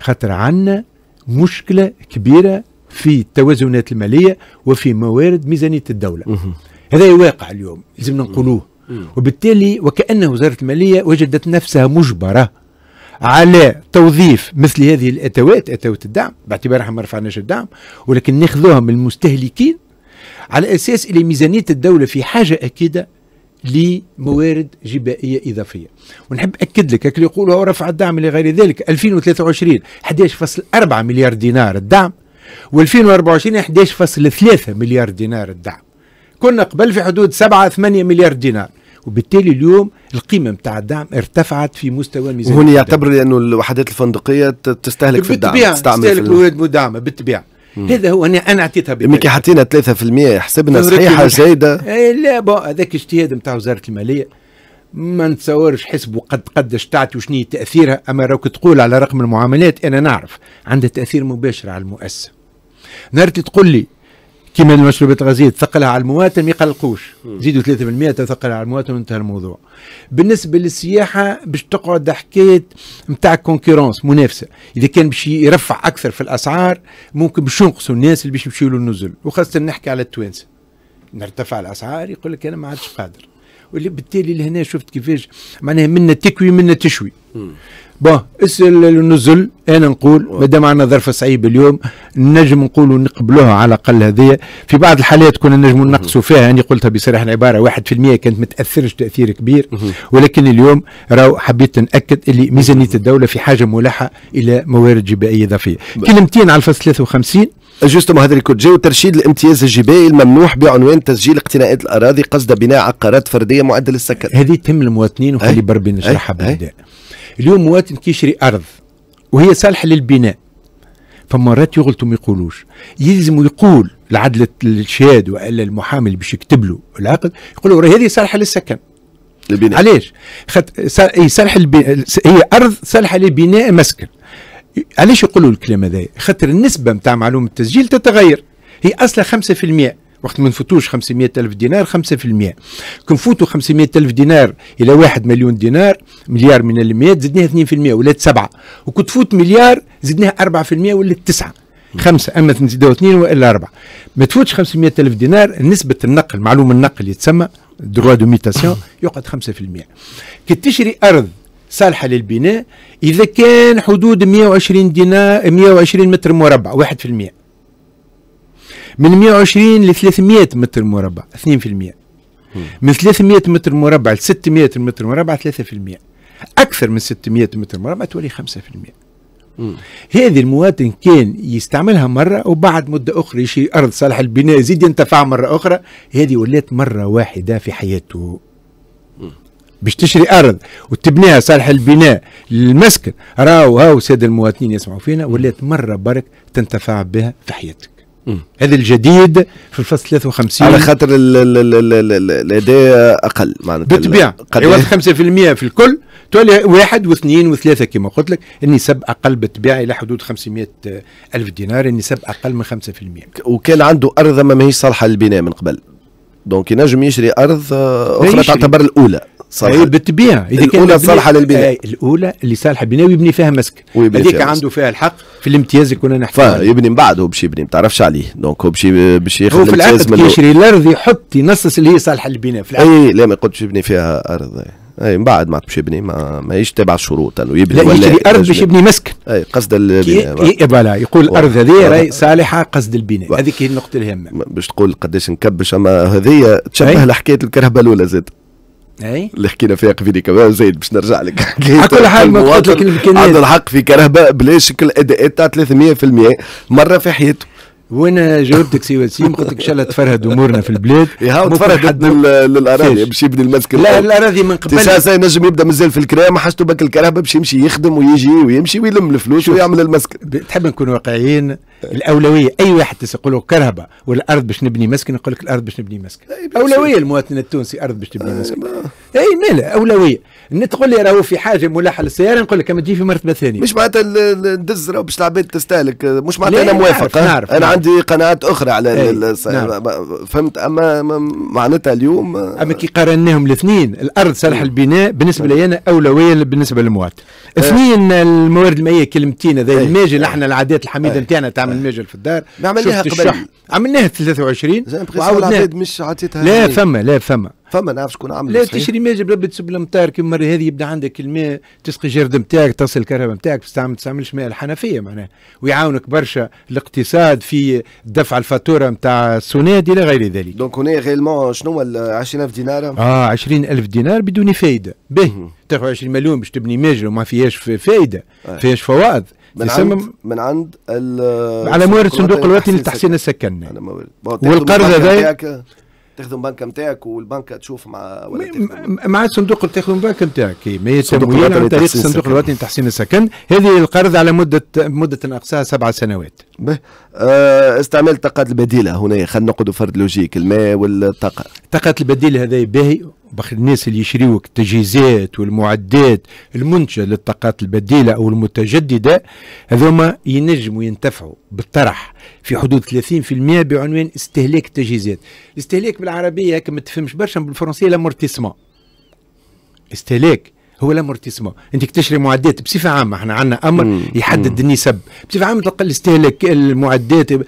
خاطر عندنا مشكله كبيره في التوازنات الماليه وفي موارد ميزانيه الدوله هذا واقع اليوم لازم نقولوه وبالتالي وكأن وزارة المالية وجدت نفسها مجبرة على توظيف مثل هذه الاتوات اتوات الدعم باعتبارها ما رفعناش الدعم ولكن ناخذوها من المستهلكين على اساس الى ميزانيه الدوله في حاجه اكيده لموارد جبائيه اضافيه ونحب اكد لك اللي يقولوا رفع الدعم الى غير ذلك 2023 11.4 مليار دينار الدعم و2024 11.3 مليار دينار الدعم كنا قبل في حدود 7 8 مليار دينار وبالتالي اليوم القيمه نتاع الدعم ارتفعت في مستوى ميزانيه وهنا يعتبر لانه الوحدات الفندقيه تستهلك في الدعم تستعمل تستهلك الوحدات مدعمه بالطبيعه هذا هو انا انا اعطيتها بالطبيعه حطينا 3% حسبنا صحيحه جيده إيه، لا بون هذاك اجتهاد نتاع وزاره الماليه ما نتصورش حسبوا قد قداش تعطي وشنو تاثيرها اما راك تقول على رقم المعاملات انا نعرف عندها تاثير مباشر على المؤسسه نهار تقول لي كيما المشروبات الغازيه تثقلها على المواطن ما يقلقوش زيدوا 3% تثقلها على المواطن وانتهى الموضوع بالنسبه للسياحه باش تقعد حكايه نتاع كونكورونس منافسه اذا كان باش يرفع اكثر في الاسعار ممكن باش ينقصوا الناس اللي باش يمشيوا للنزل وخاصه نحكي على التوانسه نرتفع الاسعار يقول لك انا ما عادش قادر واللي بالتالي لهنا شفت كيفاش معناها منا تكوي منا تشوي بون اسال النزل انا نقول مادام عندنا ظرف صعيب اليوم نجم نقولوا نقبلوها على الاقل هذه في بعض الحالات كنا نجم نقصوا فيها انا قلتها بصراحه العباره 1% كانت ما تاثرش تاثير كبير ولكن اليوم راهو حبيت ناكد اللي ميزانيه الدوله في حاجه ملحه الى موارد جبائيه اضافيه كلمتين على الفصل 53 جوستومون هذا الكود جي وترشيد الامتياز الجبائي الممنوح بعنوان تسجيل اقتناءات الاراضي قصد بناء عقارات فرديه معدل السكن هذه تهم المواطنين وخلي بربي نشرحها بالبدايه اليوم مواطن كيشري ارض وهي صالحه للبناء فمرات يغلطوا ما يقولوش يلزم يقول العدل الشهاد والا المحامي اللي باش يكتب له العقد يقول له هذه صالحه للسكن للبناء علاش؟ خاطر هي صالحه للبناء هي ارض صالحه لبناء مسكن علاش يقولوا الكلام هذا خاطر النسبه نتاع معلومه التسجيل تتغير هي اصلا 5% وقت ما نفوتوش 500 ألف دينار 5% كون فوتوا 500 ألف دينار إلى 1 مليون دينار مليار من المئات زدناها 2% ولات 7 وكنت تفوت مليار زدناها 4% ولات 9 خمسة أما نزيدوا اثنين وإلا أربعة ما تفوتش 500 ألف دينار نسبة النقل معلوم النقل يتسمى دروا دو ميتاسيون يقعد 5% كي تشري أرض صالحه للبناء اذا كان حدود 120 دينار 120 متر مربع 1% من 120 ل 300 متر مربع 2% من 300 متر مربع ل 600 متر مربع 3% اكثر من 600 متر مربع تولي 5% هذه المواطن كان يستعملها مرة وبعد مدة أخرى يشري أرض صالح البناء يزيد ينتفع مرة أخرى هذه ولات مرة واحدة في حياته باش تشري ارض وتبنيها صالح البناء للمسكن راهو هاو ساده المواطنين يسمعوا فينا ولات مره برك تنتفع بها في حياتك هذا الجديد في الفصل 53 على خاطر الاداء اقل معناتها بالطبيعه عوض 5% في الكل تولي واحد واثنين وثلاثه كما قلت لك النسب اقل بالطبيعه الى حدود 500 الف دينار النسب اقل من 5% وكان عنده ارض ما ماهيش صالحه للبناء من قبل دونك ينجم يشري ارض آه، اخرى تعتبر الاولى صالحه أيوة بتبيع اذا الاولى صالحه للبناء إيه، الاولى اللي صالحه بناء ويبني فيها مسك هذيك عنده فيها الحق في الامتياز كنا نحكي يبني من بعد هو باش يبني ما تعرفش عليه دونك هو باش باش ياخذ هو في العقد يشري الارض يحط ينصص اللي هي صالحه للبناء في العقد اي لا ما يقعدش يبني فيها ارض اي إيه، من بعد ما تمشي يبني ما ماهيش تابع الشروط انه يبني لا يشري ارض باش يبني مسكن اي قصد البناء إيه، فوالا يقول الارض هذه راهي صالحه قصد البناء هذيك هي النقطه الهامه باش تقول قداش نكبش اما هذه تشبه لحكايه الكرهبه الاولى زاد اي اللي حكينا فيها قبيله كمان زيد باش نرجع لك [laughs] كل حال ما قلت لك عنده الحق في كرهبه بلا شكل اداءات تاع 300% مره في حياته وانا جاوبتك سي وسيم قلت لك ان شاء الله تفرهد امورنا في البلاد يهاو تفرهد للاراضي باش يبني المسكن لا الاراضي من قبل تسعة نجم يبدا مازال في الكرامه حاجته بك الكرهبه باش يمشي يخدم ويجي ويمشي ويلم الفلوس ويعمل المسكن تحب نكون واقعيين الاولويه اي واحد تقول كرهبه والارض باش نبني مسكن يقول لك الارض باش نبني مسكن اولويه المواطن التونسي ارض باش تبني آه، مسكن اي مالا اولويه ان تقول لي راهو في حاجه ملاحه للسياره نقول لك اما تجي في مرتبه ثانيه مش معناتها ندز راهو باش العباد تستهلك مش معناتها انا موافق نعرف انا عندي قناعات اخرى على أي. نعم. فهمت اما معناتها اليوم آه، اما كي قارناهم الاثنين الارض صالح إيه. البناء بالنسبه نعم. لي انا اولويه بالنسبه للمواد إيه. اثنين الموارد المائيه كلمتين هذا إيه. الماجل احنا العادات الحميده نتاعنا تعمل ماجل في الدار عملناها قبل عملناها 23 وعاودناها مش عطيتها لا فما لا فما فما نعرف شكون عمل لا تشري ماء جبل تسب المطار كيما المره هذه يبدا عندك الماء تسقي جرد نتاعك تصل الكهرباء نتاعك ما تستعملش ماء الحنفيه معناها ويعاونك برشا الاقتصاد في دفع الفاتوره نتاع السوناد الى غير ذلك دونك هنا غيرمون شنو ال 20000 دينار اه 20000 دينار بدون فايده باهي تاخذ 20 مليون باش تبني ماجر وما فيهاش فايده آه. فيهاش فوائد من عند من عند على موارد صندوق الوطني على موارد والقرض هذا تخدم بنك نتاعك والبنك تشوف مع ولا مع الصندوق تخدم بنك نتاعك ما تمويل عن طريق الصندوق الوطني لتحسين السكن هذه القرض على مده مده اقصاها سبع سنوات به آه، استعمال الطاقات البديله هنا خلينا نقعدوا فرد لوجيك الماء والطاقه الطاقات البديله هذا باهي باخ الناس اللي يشريوك التجهيزات والمعدات المنتجه للطاقات البديله او المتجدده هذوما ينجموا ينتفعوا بالطرح في حدود 30% بعنوان استهلاك التجهيزات الاستهلاك بالعربيه هكا ما تفهمش برشا بالفرنسيه لامورتيسمون استهلاك هو الامورتيسمون انت تشري معدات بصفه عامه احنا عندنا امر مم. يحدد النسب بصفه عامه تلقى الاستهلاك المعدات 10%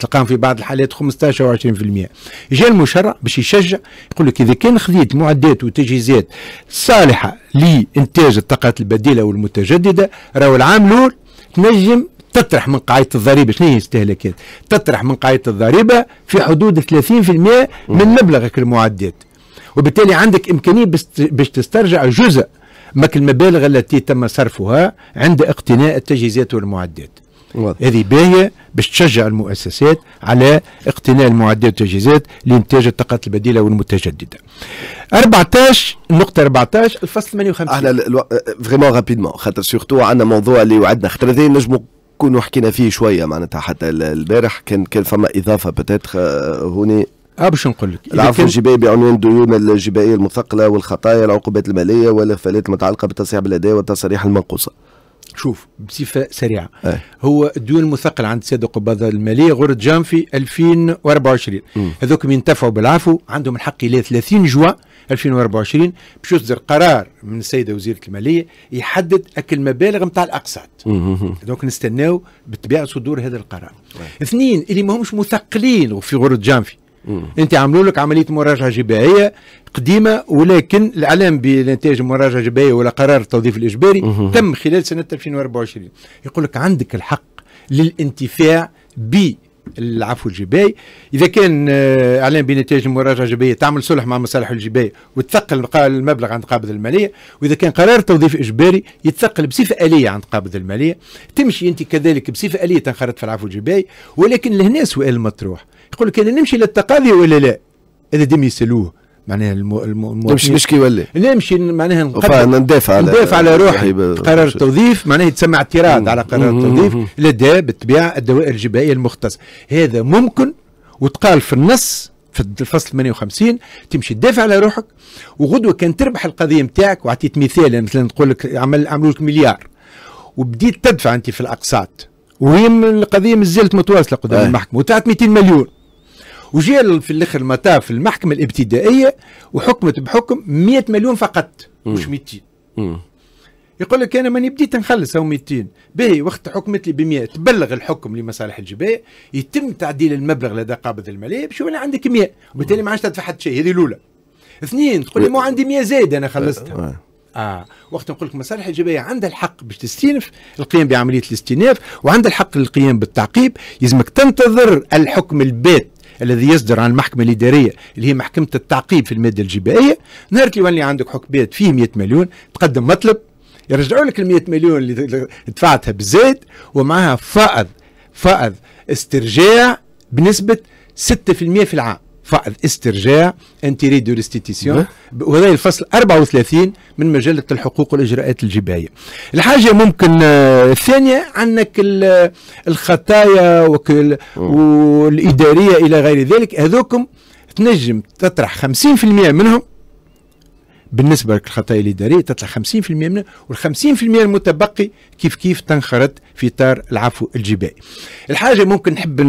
تلقاهم في بعض الحالات 15 و20% جاء المشرع باش يشجع يقول لك اذا كان خذيت معدات وتجهيزات صالحه لانتاج الطاقات البديله والمتجدده راهو العام الاول تنجم تطرح من قاعده الضريبه شنو هي استهلاكات؟ تطرح من قاعده الضريبه في حدود 30% من مبلغك المعدات وبالتالي عندك إمكانية باش تسترجع جزء من المبالغ التي تم صرفها عند اقتناء التجهيزات والمعدات واضح. هذه باهية باش تشجع المؤسسات على اقتناء المعدات والتجهيزات لإنتاج الطاقات البديلة والمتجددة 14 نقطة 14 الفصل 58 احنا فريمون رابيدمون خاطر سورتو عندنا موضوع اللي وعدنا خاطر هذا نجمو كونوا حكينا فيه شويه معناتها حتى البارح كان كان فما اضافه بتاتخ آه، هوني اه باش نقول لك العفو الجبائي بعنوان الديون الجبائيه المثقله والخطايا العقوبات الماليه والاغفالات المتعلقه بالتصحيح بالاداء والتصاريح المنقوصه شوف بصفه سريعه أي. آه. هو الديون المثقله عند الساده القبضه الماليه غرة جانفي 2024 هذوك ينتفعوا بالعفو عندهم الحق الى 30 جوا 2024 باش يصدر قرار من السيده وزيره الماليه يحدد اكل مبالغ نتاع الاقساط دونك نستناو بالطبيعه صدور هذا القرار اثنين اللي ماهمش مثقلين وفي غرد جانفي انت عملوا لك عمليه مراجعه جبائيه قديمه ولكن الاعلام بنتائج مراجعه جبائيه ولا قرار التوظيف الاجباري مم. تم خلال سنه 2024 يقول لك عندك الحق للانتفاع ب العفو الجبائي اذا كان آه، اعلان بنتائج المراجعه الجبائيه تعمل صلح مع مصالح الجبائي وتثقل المبلغ عند قابض الماليه واذا كان قرار توظيف اجباري يتثقل بصفه اليه عند قابض الماليه تمشي انت كذلك بصفه اليه تنخرط في العفو الجبائي ولكن لهنا سؤال مطروح يقول لك انا نمشي للتقاضي ولا لا هذا ديما يسالوه معناها الم... نمشي نشكي ولا نمشي معناها ندافع على ندافع على روحي قرار التوظيف معناها يتسمى اعتراض على قرار التوظيف لدى بالطبيعه الدوائر الجبائيه المختصه هذا ممكن وتقال في النص في الفصل 58 تمشي تدافع على روحك وغدوه كان تربح القضيه نتاعك وعطيت مثال يعني مثلا تقول لك عمل عملوا لك مليار وبديت تدفع انت في الاقساط وهي القضيه مازالت متواصله قدام آه. المحكمه وتعطي 200 مليون وجاء في الاخر المطاف في المحكمه الابتدائيه وحكمت بحكم 100 مليون فقط مش 200 يقول لك انا ماني بديت نخلص 200 باهي وقت حكمت لي ب 100 تبلغ الحكم لمصالح الجبايه يتم تعديل المبلغ لدى قابض الماليه باش يولي عندك 100 وبالتالي ما عادش تدفع حتى شيء هذه الاولى اثنين تقول لي مو عندي 100 زايد انا خلصتها آه. اه وقت نقول لك مصالح الجبايه عندها الحق باش تستئنف القيام بعمليه الاستئناف وعندها الحق للقيام بالتعقيب يلزمك تنتظر الحكم البات الذي يصدر عن المحكمة الإدارية اللي هي محكمة التعقيب في المادة الجبائية نهار اللي يولي عندك حكبات فيه 100 مليون تقدم مطلب يرجعوا لك ال 100 مليون اللي دفعتها بزيد ومعها فائض فائض استرجاع بنسبة 6% في العام فعل استرجاع انتيري دو ريستيتيسيون وهذا الفصل 34 من مجله الحقوق والاجراءات الجبايه. الحاجه ممكن آه، الثانيه عندك آه، الخطايا والاداريه الى غير ذلك هذوكم تنجم تطرح 50% منهم بالنسبه لك الخطايا الاداريه تطلع 50% منها وال 50% المتبقي كيف كيف تنخرط في اطار العفو الجبائي. الحاجه ممكن نحب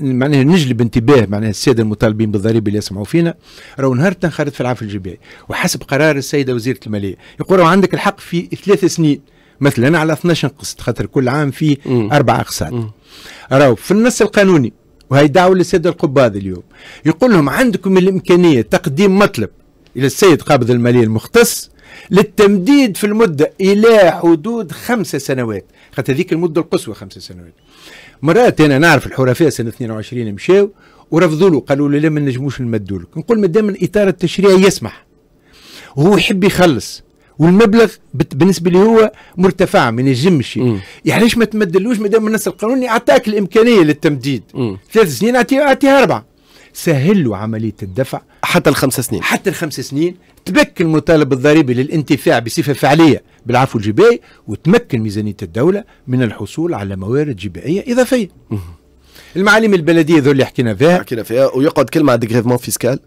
معناها نجلب انتباه معناها الساده المطالبين بالضريبه اللي يسمعوا فينا راهو نهار تنخرط في العفو الجبائي وحسب قرار السيده وزيره الماليه يقولوا عندك الحق في ثلاث سنين مثلا على 12 قسط خاطر كل عام في اربع اقساط. راهو في النص القانوني وهي دعوه للساده القباض اليوم يقول لهم عندكم الامكانيه تقديم مطلب إلى السيد قابض المالي المختص للتمديد في المدة إلى حدود خمسة سنوات خاطر هذيك المدة القصوى خمسة سنوات مرات أنا نعرف الحرفاء سنة 22 مشاو ورفضوا له قالوا له لا ما نجموش نمدوا لك نقول ما دام الإطار التشريعي يسمح وهو يحب يخلص والمبلغ بالنسبه لي هو مرتفع ما ينجمش يعني ليش ما تمدلوش ما دام النص القانوني اعطاك الامكانيه للتمديد ثلاث سنين اعطيها اربعه سهل له عمليه الدفع حتى الخمس سنين حتى الخمس سنين تمكن المطالب الضريبي للانتفاع بصفه فعليه بالعفو الجبائي وتمكن ميزانيه الدوله من الحصول على موارد جبائيه اضافيه. المعالم البلديه ذو اللي حكينا فيها حكينا فيها ويقعد كلمه مع ديغريفمون فيسكال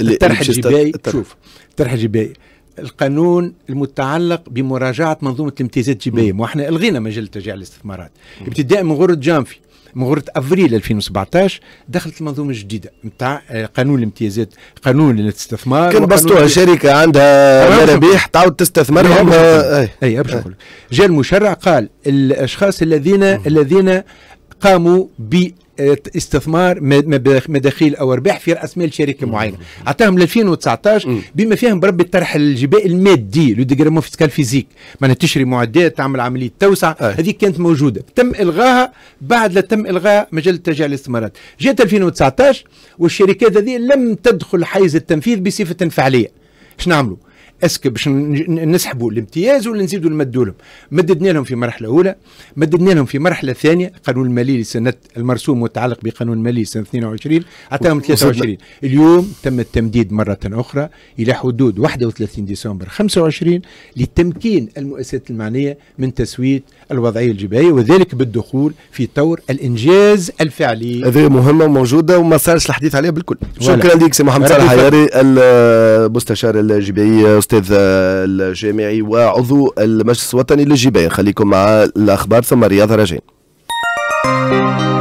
الطرح الجبائي شوف الطرح الجبائي القانون المتعلق بمراجعه منظومه الامتيازات الجبائيه واحنا الغينا مجال تشجيع الاستثمارات ابتداء من غرة جانفي من غرة أفريل 2017 دخلت المنظومة الجديدة نتاع آه، قانون الامتيازات قانون الاستثمار كان بسطوها شركة عندها مرابح تعاود تستثمرهم أي أبشر جاء المشرع قال الأشخاص الذين الذين قاموا استثمار مداخيل او ارباح في راس مال شركه معينه عطاهم ل 2019 بما فيهم بربي طرح الجباء المادي لو ديغرامون فيسكال فيزيك معناها تشري معدات تعمل عمليه توسعه آه. هذه كانت موجوده تم الغاها بعد لا تم الغاء مجال التجاع الاستثمارات جات 2019 والشركات هذه لم تدخل حيز التنفيذ بصفه فعليه شنو نعملوا اسك باش نسحبوا الامتياز ولا نزيدوا نمدوا لهم مددنا لهم في مرحله اولى مددنا لهم في مرحله ثانيه القانون المالي لسنه المرسوم متعلق بقانون المالي سنه 22 عطاهم 23 اليوم تم التمديد مره اخرى الى حدود 31 ديسمبر 25 لتمكين المؤسسات المعنيه من تسويه الوضعيه الجبائيه وذلك بالدخول في طور الانجاز الفعلي هذه مهمه موجوده وما صارش الحديث عليها بالكل شكرا لك سي محمد صالح المستشار الجبائي الاستاذ الجامعي وعضو المجلس الوطني للجبين خليكم مع الاخبار ثم رياض رجين